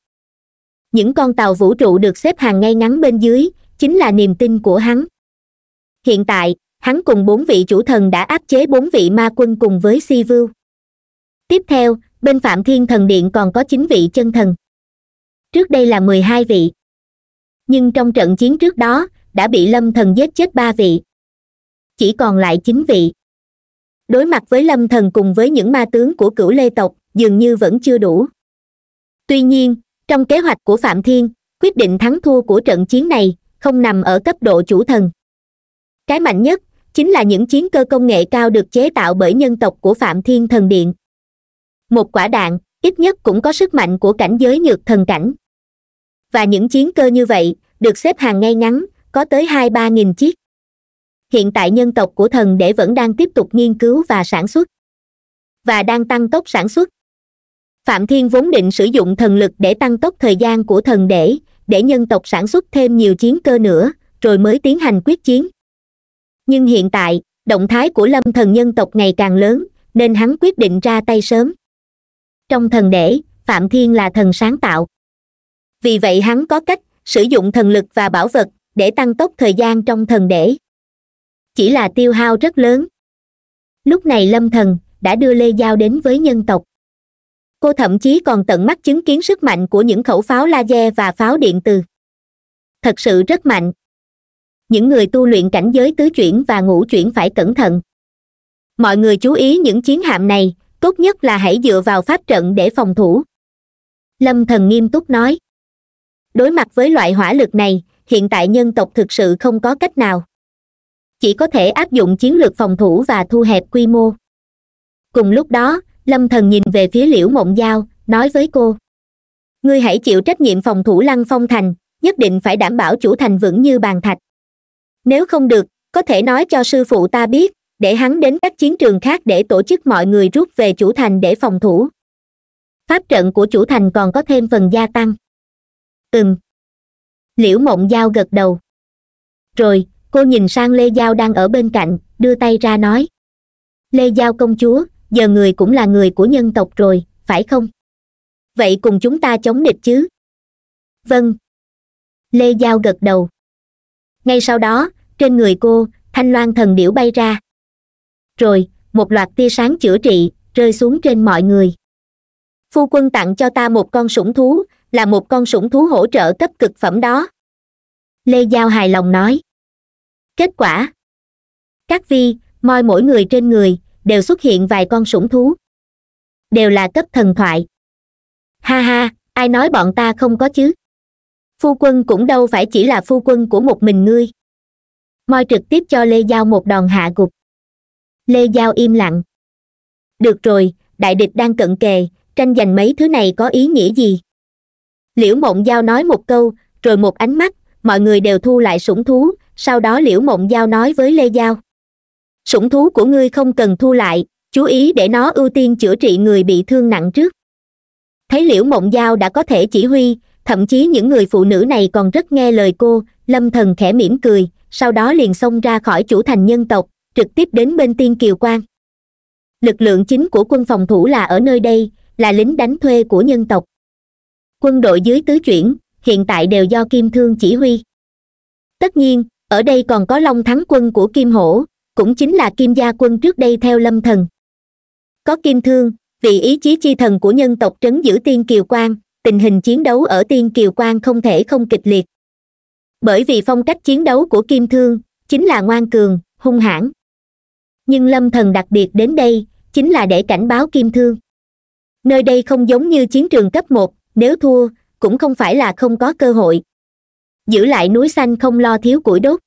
những con tàu vũ trụ được xếp hàng ngay ngắn bên dưới chính là niềm tin của hắn hiện tại hắn cùng bốn vị chủ thần đã áp chế bốn vị ma quân cùng với si vưu tiếp theo bên phạm thiên thần điện còn có chín vị chân thần trước đây là mười hai vị nhưng trong trận chiến trước đó đã bị lâm thần giết chết ba vị chỉ còn lại chín vị đối mặt với lâm thần cùng với những ma tướng của cửu lê tộc dường như vẫn chưa đủ tuy nhiên trong kế hoạch của phạm thiên quyết định thắng thua của trận chiến này không nằm ở cấp độ chủ thần cái mạnh nhất chính là những chiến cơ công nghệ cao được chế tạo bởi nhân tộc của phạm thiên thần điện một quả đạn ít nhất cũng có sức mạnh của cảnh giới nhược thần cảnh và những chiến cơ như vậy được xếp hàng ngay ngắn có tới hai ba nghìn chiếc hiện tại nhân tộc của thần để vẫn đang tiếp tục nghiên cứu và sản xuất và đang tăng tốc sản xuất phạm thiên vốn định sử dụng thần lực để tăng tốc thời gian của thần để để nhân tộc sản xuất thêm nhiều chiến cơ nữa rồi mới tiến hành quyết chiến nhưng hiện tại động thái của lâm thần nhân tộc ngày càng lớn nên hắn quyết định ra tay sớm trong thần để phạm thiên là thần sáng tạo vì vậy hắn có cách sử dụng thần lực và bảo vật để tăng tốc thời gian trong thần để chỉ là tiêu hao rất lớn lúc này lâm thần đã đưa lê giao đến với nhân tộc cô thậm chí còn tận mắt chứng kiến sức mạnh của những khẩu pháo laser và pháo điện từ thật sự rất mạnh những người tu luyện cảnh giới tứ chuyển và ngũ chuyển phải cẩn thận mọi người chú ý những chiến hạm này tốt nhất là hãy dựa vào pháp trận để phòng thủ lâm thần nghiêm túc nói đối mặt với loại hỏa lực này hiện tại nhân tộc thực sự không có cách nào chỉ có thể áp dụng chiến lược phòng thủ và thu hẹp quy mô cùng lúc đó lâm thần nhìn về phía liễu mộng giao nói với cô ngươi hãy chịu trách nhiệm phòng thủ lăng phong thành nhất định phải đảm bảo chủ thành vững như bàn thạch nếu không được có thể nói cho sư phụ ta biết để hắn đến các chiến trường khác để tổ chức mọi người rút về chủ thành để phòng thủ pháp trận của chủ thành còn có thêm phần gia tăng ừm liễu mộng giao gật đầu rồi cô nhìn sang lê giao đang ở bên cạnh đưa tay ra nói lê giao công chúa giờ người cũng là người của nhân tộc rồi phải không vậy cùng chúng ta chống địch chứ vâng lê giao gật đầu ngay sau đó trên người cô thanh loan thần điểu bay ra rồi một loạt tia sáng chữa trị rơi xuống trên mọi người phu quân tặng cho ta một con sủng thú là một con sủng thú hỗ trợ cấp cực phẩm đó lê giao hài lòng nói kết quả các vi moi mỗi người trên người đều xuất hiện vài con sủng thú đều là cấp thần thoại ha ha ai nói bọn ta không có chứ phu quân cũng đâu phải chỉ là phu quân của một mình ngươi moi trực tiếp cho lê giao một đòn hạ gục lê giao im lặng được rồi đại địch đang cận kề tranh giành mấy thứ này có ý nghĩa gì liễu mộng giao nói một câu rồi một ánh mắt mọi người đều thu lại sủng thú sau đó liễu mộng giao nói với lê giao sủng thú của ngươi không cần thu lại chú ý để nó ưu tiên chữa trị người bị thương nặng trước thấy liễu mộng giao đã có thể chỉ huy thậm chí những người phụ nữ này còn rất nghe lời cô lâm thần khẽ mỉm cười sau đó liền xông ra khỏi chủ thành nhân tộc trực tiếp đến bên tiên kiều quan lực lượng chính của quân phòng thủ là ở nơi đây là lính đánh thuê của nhân tộc quân đội dưới tứ chuyển hiện tại đều do kim thương chỉ huy tất nhiên ở đây còn có long thắng quân của kim hổ cũng chính là kim gia quân trước đây theo lâm thần có kim thương vì ý chí chi thần của nhân tộc trấn giữ tiên kiều quan tình hình chiến đấu ở tiên kiều quan không thể không kịch liệt bởi vì phong cách chiến đấu của kim thương chính là ngoan cường hung hãn nhưng lâm thần đặc biệt đến đây chính là để cảnh báo kim thương nơi đây không giống như chiến trường cấp một nếu thua cũng không phải là không có cơ hội giữ lại núi xanh không lo thiếu củi đốt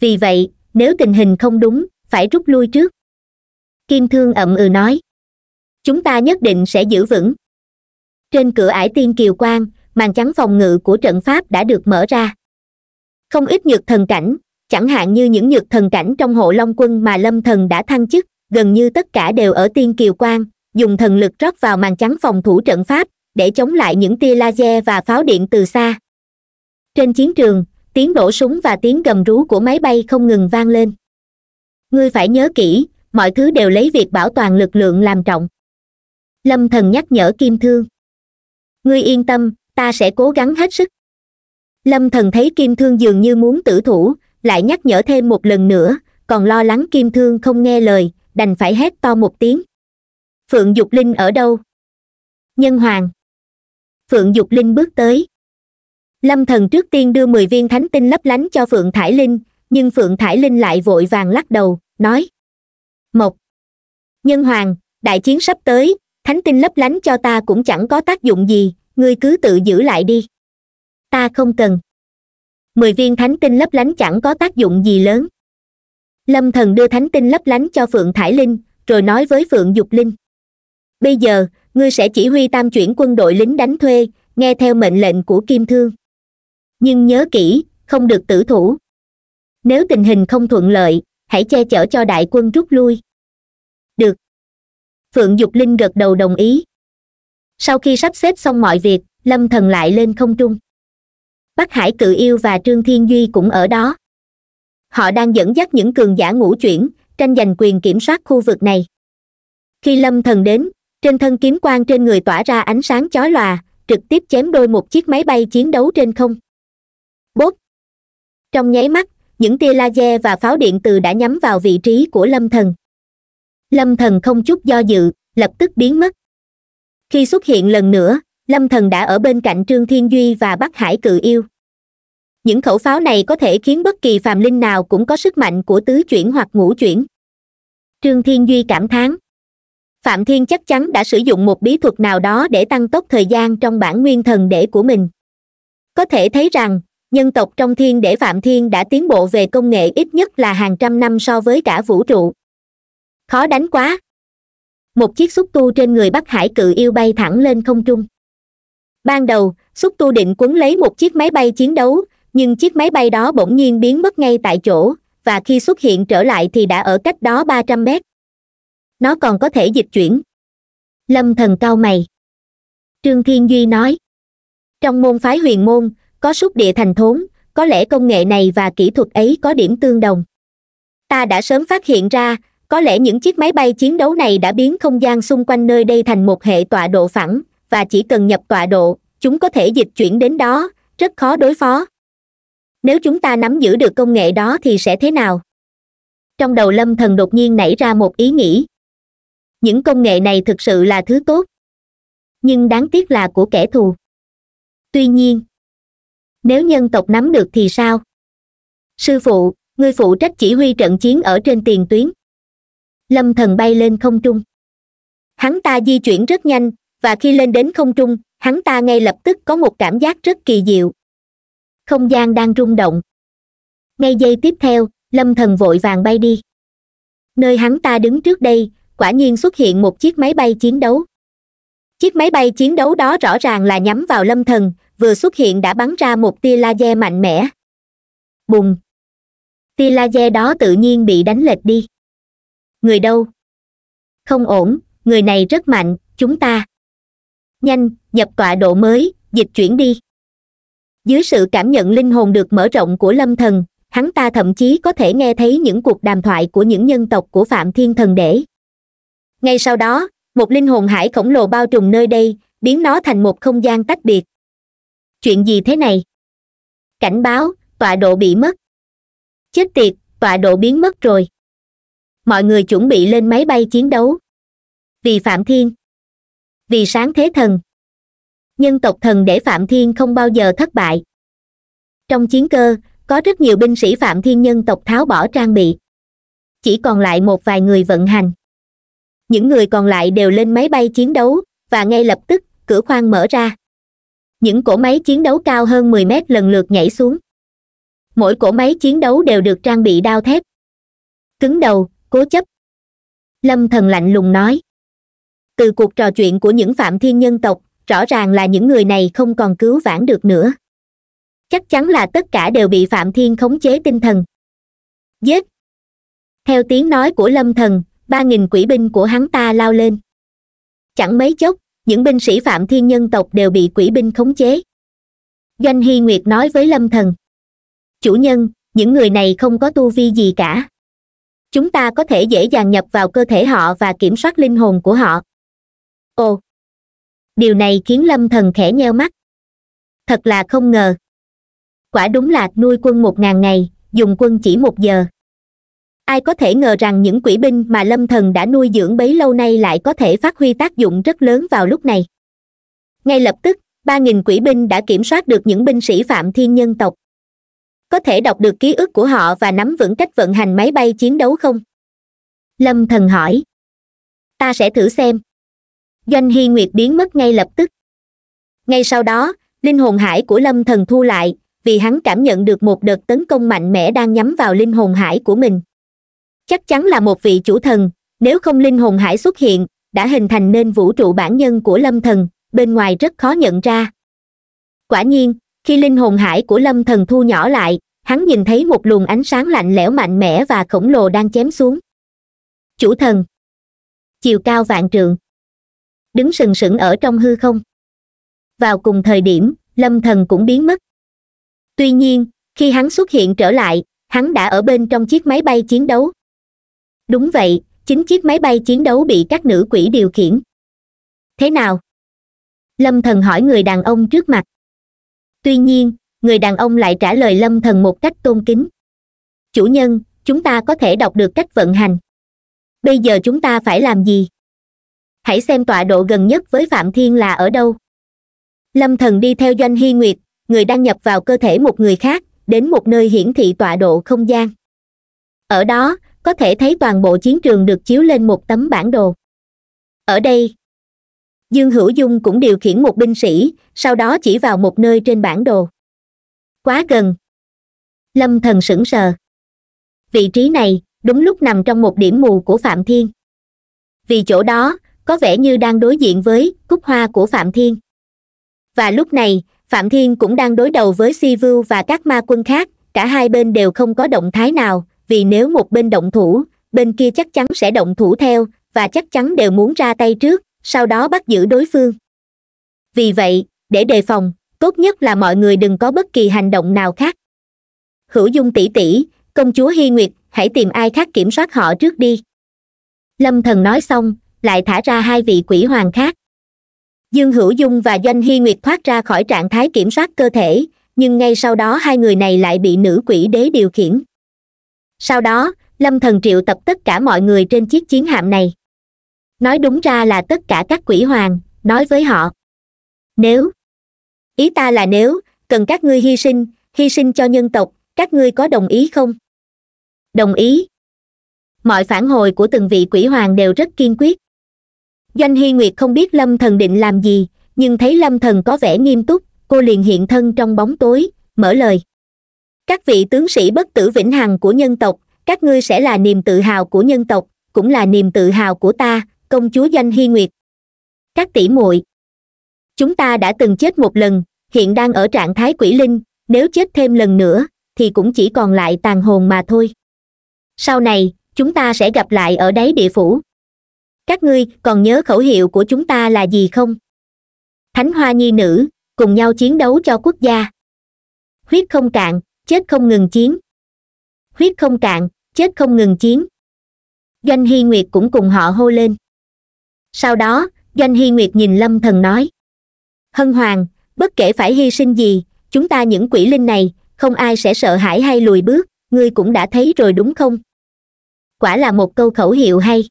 vì vậy nếu tình hình không đúng phải rút lui trước kim thương ậm ừ nói chúng ta nhất định sẽ giữ vững trên cửa ải tiên kiều quang màn chắn phòng ngự của trận pháp đã được mở ra không ít nhược thần cảnh chẳng hạn như những nhược thần cảnh trong hộ long quân mà lâm thần đã thăng chức gần như tất cả đều ở tiên kiều quan dùng thần lực rót vào màn trắng phòng thủ trận pháp để chống lại những tia laser và pháo điện từ xa trên chiến trường tiếng đổ súng và tiếng gầm rú của máy bay không ngừng vang lên ngươi phải nhớ kỹ mọi thứ đều lấy việc bảo toàn lực lượng làm trọng lâm thần nhắc nhở kim thương ngươi yên tâm ta sẽ cố gắng hết sức lâm thần thấy kim thương dường như muốn tử thủ lại nhắc nhở thêm một lần nữa còn lo lắng kim thương không nghe lời đành phải hét to một tiếng phượng dục linh ở đâu nhân hoàng phượng dục linh bước tới lâm thần trước tiên đưa mười viên thánh tinh lấp lánh cho phượng thải linh nhưng phượng thải linh lại vội vàng lắc đầu nói một nhân hoàng đại chiến sắp tới thánh tinh lấp lánh cho ta cũng chẳng có tác dụng gì ngươi cứ tự giữ lại đi ta không cần mười viên thánh tinh lấp lánh chẳng có tác dụng gì lớn lâm thần đưa thánh tinh lấp lánh cho phượng thải linh rồi nói với phượng dục linh bây giờ ngươi sẽ chỉ huy tam chuyển quân đội lính đánh thuê nghe theo mệnh lệnh của kim thương nhưng nhớ kỹ không được tử thủ nếu tình hình không thuận lợi hãy che chở cho đại quân rút lui được phượng dục linh gật đầu đồng ý sau khi sắp xếp xong mọi việc lâm thần lại lên không trung bắc hải cự yêu và trương thiên duy cũng ở đó họ đang dẫn dắt những cường giả ngũ chuyển tranh giành quyền kiểm soát khu vực này khi lâm thần đến trên thân kiếm quang trên người tỏa ra ánh sáng chói lòa trực tiếp chém đôi một chiếc máy bay chiến đấu trên không bốp trong nháy mắt những tia laser và pháo điện từ đã nhắm vào vị trí của lâm thần lâm thần không chút do dự lập tức biến mất khi xuất hiện lần nữa lâm thần đã ở bên cạnh trương thiên duy và bắc hải cự yêu những khẩu pháo này có thể khiến bất kỳ phàm linh nào cũng có sức mạnh của tứ chuyển hoặc ngũ chuyển trương thiên duy cảm thán phạm thiên chắc chắn đã sử dụng một bí thuật nào đó để tăng tốc thời gian trong bản nguyên thần để của mình có thể thấy rằng nhân tộc trong thiên để phạm thiên đã tiến bộ về công nghệ ít nhất là hàng trăm năm so với cả vũ trụ khó đánh quá một chiếc xúc tu trên người bắc hải cự yêu bay thẳng lên không trung ban đầu xúc tu định cuốn lấy một chiếc máy bay chiến đấu nhưng chiếc máy bay đó bỗng nhiên biến mất ngay tại chỗ và khi xuất hiện trở lại thì đã ở cách đó ba trăm mét nó còn có thể dịch chuyển lâm thần cao mày trương thiên duy nói trong môn phái huyền môn có xúc địa thành thốn có lẽ công nghệ này và kỹ thuật ấy có điểm tương đồng ta đã sớm phát hiện ra có lẽ những chiếc máy bay chiến đấu này đã biến không gian xung quanh nơi đây thành một hệ tọa độ phẳng và chỉ cần nhập tọa độ chúng có thể dịch chuyển đến đó rất khó đối phó nếu chúng ta nắm giữ được công nghệ đó thì sẽ thế nào trong đầu lâm thần đột nhiên nảy ra một ý nghĩ những công nghệ này thực sự là thứ tốt nhưng đáng tiếc là của kẻ thù tuy nhiên nếu nhân tộc nắm được thì sao sư phụ ngươi phụ trách chỉ huy trận chiến ở trên tiền tuyến lâm thần bay lên không trung hắn ta di chuyển rất nhanh và khi lên đến không trung hắn ta ngay lập tức có một cảm giác rất kỳ diệu không gian đang rung động ngay giây tiếp theo lâm thần vội vàng bay đi nơi hắn ta đứng trước đây quả nhiên xuất hiện một chiếc máy bay chiến đấu chiếc máy bay chiến đấu đó rõ ràng là nhắm vào lâm thần vừa xuất hiện đã bắn ra một tia laser mạnh mẽ bùng tia laser đó tự nhiên bị đánh lệch đi người đâu không ổn người này rất mạnh chúng ta nhanh nhập tọa độ mới dịch chuyển đi dưới sự cảm nhận linh hồn được mở rộng của lâm thần hắn ta thậm chí có thể nghe thấy những cuộc đàm thoại của những nhân tộc của phạm thiên thần để ngay sau đó một linh hồn hải khổng lồ bao trùm nơi đây biến nó thành một không gian tách biệt chuyện gì thế này cảnh báo tọa độ bị mất chết tiệt tọa độ biến mất rồi mọi người chuẩn bị lên máy bay chiến đấu vì phạm thiên vì sáng thế thần nhân tộc thần để phạm thiên không bao giờ thất bại trong chiến cơ có rất nhiều binh sĩ phạm thiên nhân tộc tháo bỏ trang bị chỉ còn lại một vài người vận hành những người còn lại đều lên máy bay chiến đấu và ngay lập tức cửa khoang mở ra những cỗ máy chiến đấu cao hơn mười mét lần lượt nhảy xuống mỗi cỗ máy chiến đấu đều được trang bị đao thép cứng đầu cố chấp lâm thần lạnh lùng nói từ cuộc trò chuyện của những phạm thiên nhân tộc rõ ràng là những người này không còn cứu vãn được nữa chắc chắn là tất cả đều bị phạm thiên khống chế tinh thần giết theo tiếng nói của lâm thần ba nghìn quỷ binh của hắn ta lao lên chẳng mấy chốc những binh sĩ phạm thiên nhân tộc đều bị quỷ binh khống chế doanh hy nguyệt nói với lâm thần chủ nhân những người này không có tu vi gì cả chúng ta có thể dễ dàng nhập vào cơ thể họ và kiểm soát linh hồn của họ ồ điều này khiến lâm thần khẽ nheo mắt thật là không ngờ quả đúng là nuôi quân một ngàn ngày dùng quân chỉ một giờ ai có thể ngờ rằng những quỷ binh mà lâm thần đã nuôi dưỡng bấy lâu nay lại có thể phát huy tác dụng rất lớn vào lúc này ngay lập tức ba nghìn quỷ binh đã kiểm soát được những binh sĩ phạm thiên nhân tộc có thể đọc được ký ức của họ và nắm vững cách vận hành máy bay chiến đấu không lâm thần hỏi ta sẽ thử xem doanh hy nguyệt biến mất ngay lập tức ngay sau đó linh hồn hải của lâm thần thu lại vì hắn cảm nhận được một đợt tấn công mạnh mẽ đang nhắm vào linh hồn hải của mình chắc chắn là một vị chủ thần nếu không linh hồn hải xuất hiện đã hình thành nên vũ trụ bản nhân của lâm thần bên ngoài rất khó nhận ra quả nhiên khi linh hồn hải của lâm thần thu nhỏ lại hắn nhìn thấy một luồng ánh sáng lạnh lẽo mạnh mẽ và khổng lồ đang chém xuống chủ thần chiều cao vạn trượng đứng sừng sững ở trong hư không vào cùng thời điểm lâm thần cũng biến mất tuy nhiên khi hắn xuất hiện trở lại hắn đã ở bên trong chiếc máy bay chiến đấu đúng vậy chính chiếc máy bay chiến đấu bị các nữ quỷ điều khiển thế nào lâm thần hỏi người đàn ông trước mặt tuy nhiên người đàn ông lại trả lời lâm thần một cách tôn kính chủ nhân chúng ta có thể đọc được cách vận hành bây giờ chúng ta phải làm gì hãy xem tọa độ gần nhất với phạm thiên là ở đâu lâm thần đi theo doanh hy nguyệt người đăng nhập vào cơ thể một người khác đến một nơi hiển thị tọa độ không gian ở đó có thể thấy toàn bộ chiến trường được chiếu lên một tấm bản đồ ở đây dương hữu dung cũng điều khiển một binh sĩ sau đó chỉ vào một nơi trên bản đồ quá gần lâm thần sững sờ vị trí này đúng lúc nằm trong một điểm mù của phạm thiên vì chỗ đó có vẻ như đang đối diện với cúc hoa của phạm thiên và lúc này phạm thiên cũng đang đối đầu với si vưu và các ma quân khác cả hai bên đều không có động thái nào vì nếu một bên động thủ bên kia chắc chắn sẽ động thủ theo và chắc chắn đều muốn ra tay trước sau đó bắt giữ đối phương vì vậy để đề phòng tốt nhất là mọi người đừng có bất kỳ hành động nào khác hữu dung tỷ tỷ công chúa hy nguyệt hãy tìm ai khác kiểm soát họ trước đi lâm thần nói xong lại thả ra hai vị quỷ hoàng khác dương hữu dung và doanh hy nguyệt thoát ra khỏi trạng thái kiểm soát cơ thể nhưng ngay sau đó hai người này lại bị nữ quỷ đế điều khiển sau đó lâm thần triệu tập tất cả mọi người trên chiếc chiến hạm này nói đúng ra là tất cả các quỷ hoàng nói với họ nếu ý ta là nếu cần các ngươi hy sinh hy sinh cho nhân tộc các ngươi có đồng ý không đồng ý mọi phản hồi của từng vị quỷ hoàng đều rất kiên quyết doanh hy nguyệt không biết lâm thần định làm gì nhưng thấy lâm thần có vẻ nghiêm túc cô liền hiện thân trong bóng tối mở lời các vị tướng sĩ bất tử vĩnh hằng của nhân tộc các ngươi sẽ là niềm tự hào của nhân tộc cũng là niềm tự hào của ta công chúa Doanh hy nguyệt các tỷ muội chúng ta đã từng chết một lần hiện đang ở trạng thái quỷ linh nếu chết thêm lần nữa thì cũng chỉ còn lại tàn hồn mà thôi sau này chúng ta sẽ gặp lại ở đáy địa phủ các ngươi còn nhớ khẩu hiệu của chúng ta là gì không thánh hoa nhi nữ cùng nhau chiến đấu cho quốc gia huyết không cạn chết không ngừng chiến huyết không cạn chết không ngừng chiến doanh hy nguyệt cũng cùng họ hô lên sau đó doanh hy nguyệt nhìn lâm thần nói hân hoàng bất kể phải hy sinh gì chúng ta những quỷ linh này không ai sẽ sợ hãi hay lùi bước ngươi cũng đã thấy rồi đúng không quả là một câu khẩu hiệu hay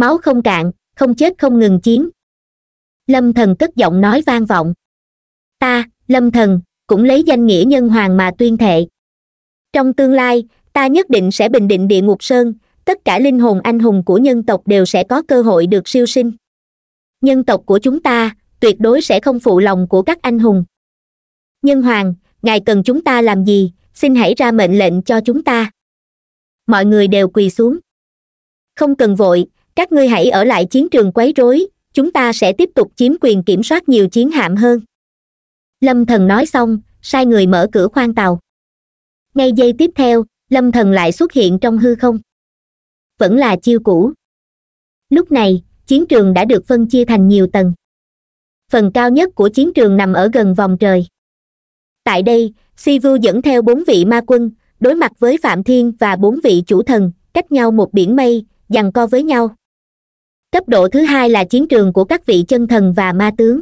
máu không cạn không chết không ngừng chiến lâm thần cất giọng nói vang vọng ta lâm thần cũng lấy danh nghĩa nhân hoàng mà tuyên thệ trong tương lai ta nhất định sẽ bình định địa ngục sơn tất cả linh hồn anh hùng của nhân tộc đều sẽ có cơ hội được siêu sinh nhân tộc của chúng ta tuyệt đối sẽ không phụ lòng của các anh hùng nhân hoàng ngài cần chúng ta làm gì xin hãy ra mệnh lệnh cho chúng ta mọi người đều quỳ xuống không cần vội các ngươi hãy ở lại chiến trường quấy rối chúng ta sẽ tiếp tục chiếm quyền kiểm soát nhiều chiến hạm hơn lâm thần nói xong sai người mở cửa khoang tàu ngay giây tiếp theo lâm thần lại xuất hiện trong hư không vẫn là chiêu cũ lúc này chiến trường đã được phân chia thành nhiều tầng phần cao nhất của chiến trường nằm ở gần vòng trời tại đây si vu dẫn theo bốn vị ma quân đối mặt với phạm thiên và bốn vị chủ thần cách nhau một biển mây giằng co với nhau cấp độ thứ hai là chiến trường của các vị chân thần và ma tướng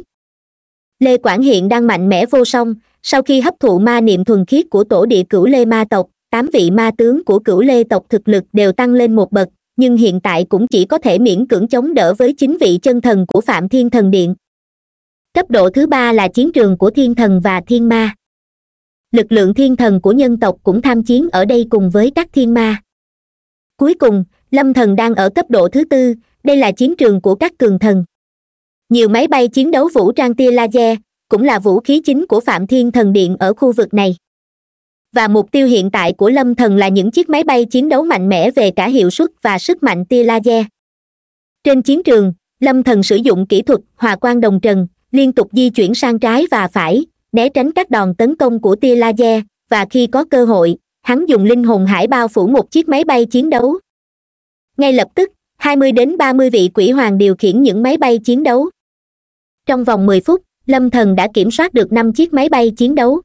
lê quảng hiện đang mạnh mẽ vô song sau khi hấp thụ ma niệm thuần khiết của tổ địa cửu lê ma tộc tám vị ma tướng của cửu lê tộc thực lực đều tăng lên một bậc nhưng hiện tại cũng chỉ có thể miễn cưỡng chống đỡ với chín vị chân thần của phạm thiên thần điện cấp độ thứ ba là chiến trường của thiên thần và thiên ma lực lượng thiên thần của nhân tộc cũng tham chiến ở đây cùng với các thiên ma cuối cùng lâm thần đang ở cấp độ thứ tư đây là chiến trường của các cường thần nhiều máy bay chiến đấu vũ trang tia laser cũng là vũ khí chính của phạm thiên thần điện ở khu vực này và mục tiêu hiện tại của lâm thần là những chiếc máy bay chiến đấu mạnh mẽ về cả hiệu suất và sức mạnh tia laser trên chiến trường lâm thần sử dụng kỹ thuật hòa quan đồng trần liên tục di chuyển sang trái và phải né tránh các đòn tấn công của tia laser và khi có cơ hội hắn dùng linh hồn hải bao phủ một chiếc máy bay chiến đấu ngay lập tức 20 đến 30 vị quỷ hoàng điều khiển những máy bay chiến đấu trong vòng 10 phút lâm thần đã kiểm soát được 5 chiếc máy bay chiến đấu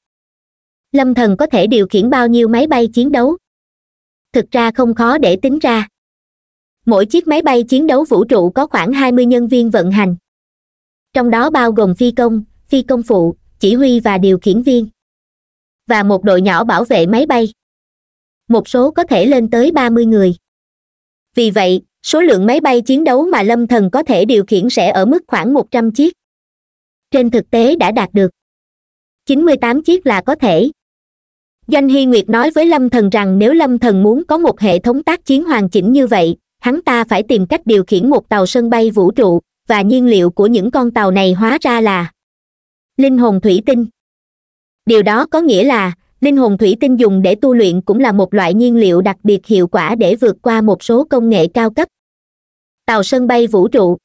lâm thần có thể điều khiển bao nhiêu máy bay chiến đấu thực ra không khó để tính ra mỗi chiếc máy bay chiến đấu vũ trụ có khoảng 20 nhân viên vận hành trong đó bao gồm phi công phi công phụ chỉ huy và điều khiển viên và một đội nhỏ bảo vệ máy bay một số có thể lên tới 30 người vì vậy số lượng máy bay chiến đấu mà lâm thần có thể điều khiển sẽ ở mức khoảng một trăm chiếc trên thực tế đã đạt được chín mươi tám chiếc là có thể doanh hy nguyệt nói với lâm thần rằng nếu lâm thần muốn có một hệ thống tác chiến hoàn chỉnh như vậy hắn ta phải tìm cách điều khiển một tàu sân bay vũ trụ và nhiên liệu của những con tàu này hóa ra là linh hồn thủy tinh điều đó có nghĩa là linh hồn thủy tinh dùng để tu luyện cũng là một loại nhiên liệu đặc biệt hiệu quả để vượt qua một số công nghệ cao cấp tàu sân bay vũ trụ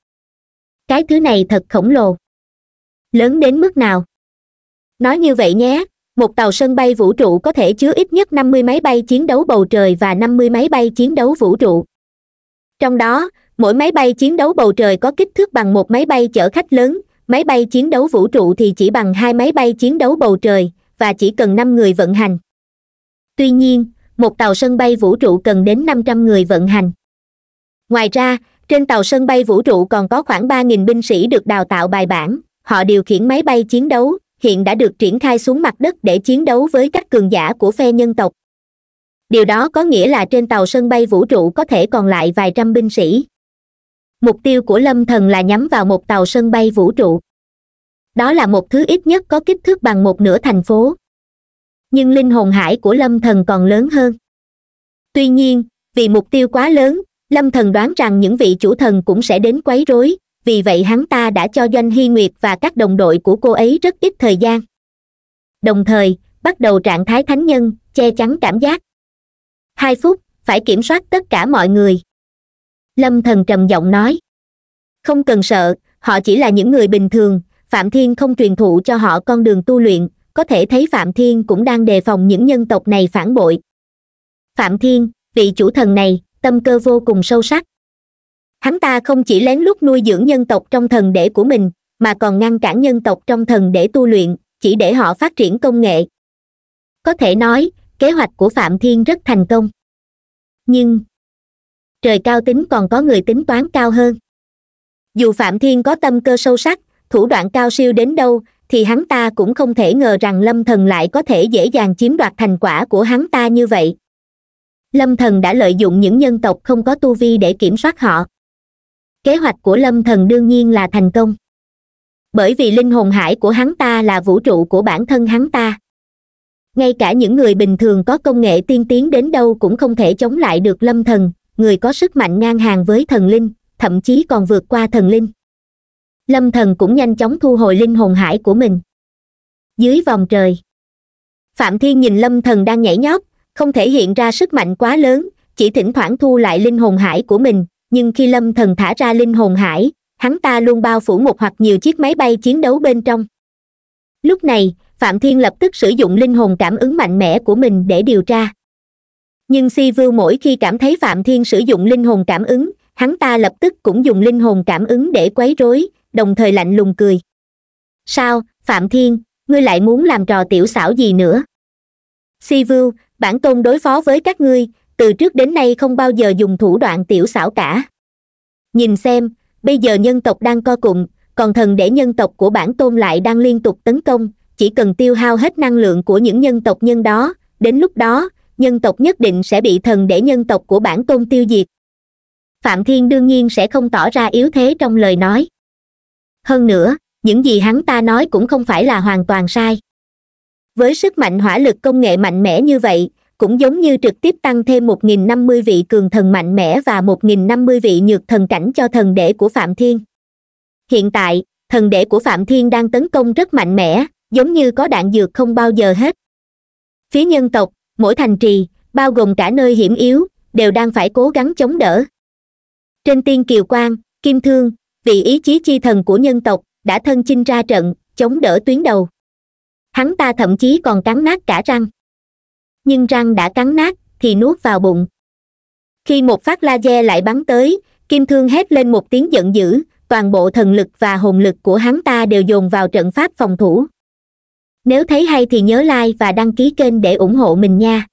cái thứ này thật khổng lồ lớn đến mức nào nói như vậy nhé một tàu sân bay vũ trụ có thể chứa ít nhất năm mươi máy bay chiến đấu bầu trời và năm mươi máy bay chiến đấu vũ trụ trong đó mỗi máy bay chiến đấu bầu trời có kích thước bằng một máy bay chở khách lớn máy bay chiến đấu vũ trụ thì chỉ bằng hai máy bay chiến đấu bầu trời và chỉ cần năm người vận hành tuy nhiên một tàu sân bay vũ trụ cần đến năm trăm người vận hành ngoài ra trên tàu sân bay vũ trụ còn có khoảng ba nghìn binh sĩ được đào tạo bài bản họ điều khiển máy bay chiến đấu hiện đã được triển khai xuống mặt đất để chiến đấu với các cường giả của phe nhân tộc điều đó có nghĩa là trên tàu sân bay vũ trụ có thể còn lại vài trăm binh sĩ mục tiêu của lâm thần là nhắm vào một tàu sân bay vũ trụ đó là một thứ ít nhất có kích thước bằng một nửa thành phố nhưng linh hồn hải của lâm thần còn lớn hơn tuy nhiên vì mục tiêu quá lớn lâm thần đoán rằng những vị chủ thần cũng sẽ đến quấy rối vì vậy hắn ta đã cho doanh hy nguyệt và các đồng đội của cô ấy rất ít thời gian đồng thời bắt đầu trạng thái thánh nhân che chắn cảm giác hai phút phải kiểm soát tất cả mọi người lâm thần trầm giọng nói không cần sợ họ chỉ là những người bình thường phạm thiên không truyền thụ cho họ con đường tu luyện có thể thấy phạm thiên cũng đang đề phòng những nhân tộc này phản bội phạm thiên vị chủ thần này tâm cơ vô cùng sâu sắc hắn ta không chỉ lén lút nuôi dưỡng nhân tộc trong thần để của mình mà còn ngăn cản nhân tộc trong thần để tu luyện chỉ để họ phát triển công nghệ có thể nói kế hoạch của phạm thiên rất thành công nhưng trời cao tính còn có người tính toán cao hơn dù phạm thiên có tâm cơ sâu sắc thủ đoạn cao siêu đến đâu thì hắn ta cũng không thể ngờ rằng lâm thần lại có thể dễ dàng chiếm đoạt thành quả của hắn ta như vậy lâm thần đã lợi dụng những nhân tộc không có tu vi để kiểm soát họ kế hoạch của lâm thần đương nhiên là thành công bởi vì linh hồn hải của hắn ta là vũ trụ của bản thân hắn ta ngay cả những người bình thường có công nghệ tiên tiến đến đâu cũng không thể chống lại được lâm thần người có sức mạnh ngang hàng với thần linh thậm chí còn vượt qua thần linh lâm thần cũng nhanh chóng thu hồi linh hồn hải của mình dưới vòng trời phạm thiên nhìn lâm thần đang nhảy nhót không thể hiện ra sức mạnh quá lớn chỉ thỉnh thoảng thu lại linh hồn hải của mình nhưng khi lâm thần thả ra linh hồn hải hắn ta luôn bao phủ một hoặc nhiều chiếc máy bay chiến đấu bên trong lúc này phạm thiên lập tức sử dụng linh hồn cảm ứng mạnh mẽ của mình để điều tra nhưng si vưu mỗi khi cảm thấy phạm thiên sử dụng linh hồn cảm ứng hắn ta lập tức cũng dùng linh hồn cảm ứng để quấy rối đồng thời lạnh lùng cười sao phạm thiên ngươi lại muốn làm trò tiểu xảo gì nữa si vưu bản tôn đối phó với các ngươi từ trước đến nay không bao giờ dùng thủ đoạn tiểu xảo cả nhìn xem bây giờ nhân tộc đang co cụm còn thần để nhân tộc của bản tôn lại đang liên tục tấn công chỉ cần tiêu hao hết năng lượng của những nhân tộc nhân đó đến lúc đó nhân tộc nhất định sẽ bị thần để nhân tộc của bản tôn tiêu diệt phạm thiên đương nhiên sẽ không tỏ ra yếu thế trong lời nói hơn nữa những gì hắn ta nói cũng không phải là hoàn toàn sai với sức mạnh hỏa lực công nghệ mạnh mẽ như vậy cũng giống như trực tiếp tăng thêm một nghìn năm mươi vị cường thần mạnh mẽ và một nghìn năm mươi vị nhược thần cảnh cho thần đệ của phạm thiên hiện tại thần đệ của phạm thiên đang tấn công rất mạnh mẽ giống như có đạn dược không bao giờ hết phía nhân tộc mỗi thành trì bao gồm cả nơi hiểm yếu đều đang phải cố gắng chống đỡ trên tiên kiều quang kim thương vì ý chí chi thần của nhân tộc đã thân chinh ra trận chống đỡ tuyến đầu hắn ta thậm chí còn cắn nát cả răng nhưng răng đã cắn nát thì nuốt vào bụng khi một phát laser lại bắn tới kim thương hét lên một tiếng giận dữ toàn bộ thần lực và hồn lực của hắn ta đều dồn vào trận pháp phòng thủ nếu thấy hay thì nhớ like và đăng ký kênh để ủng hộ mình nha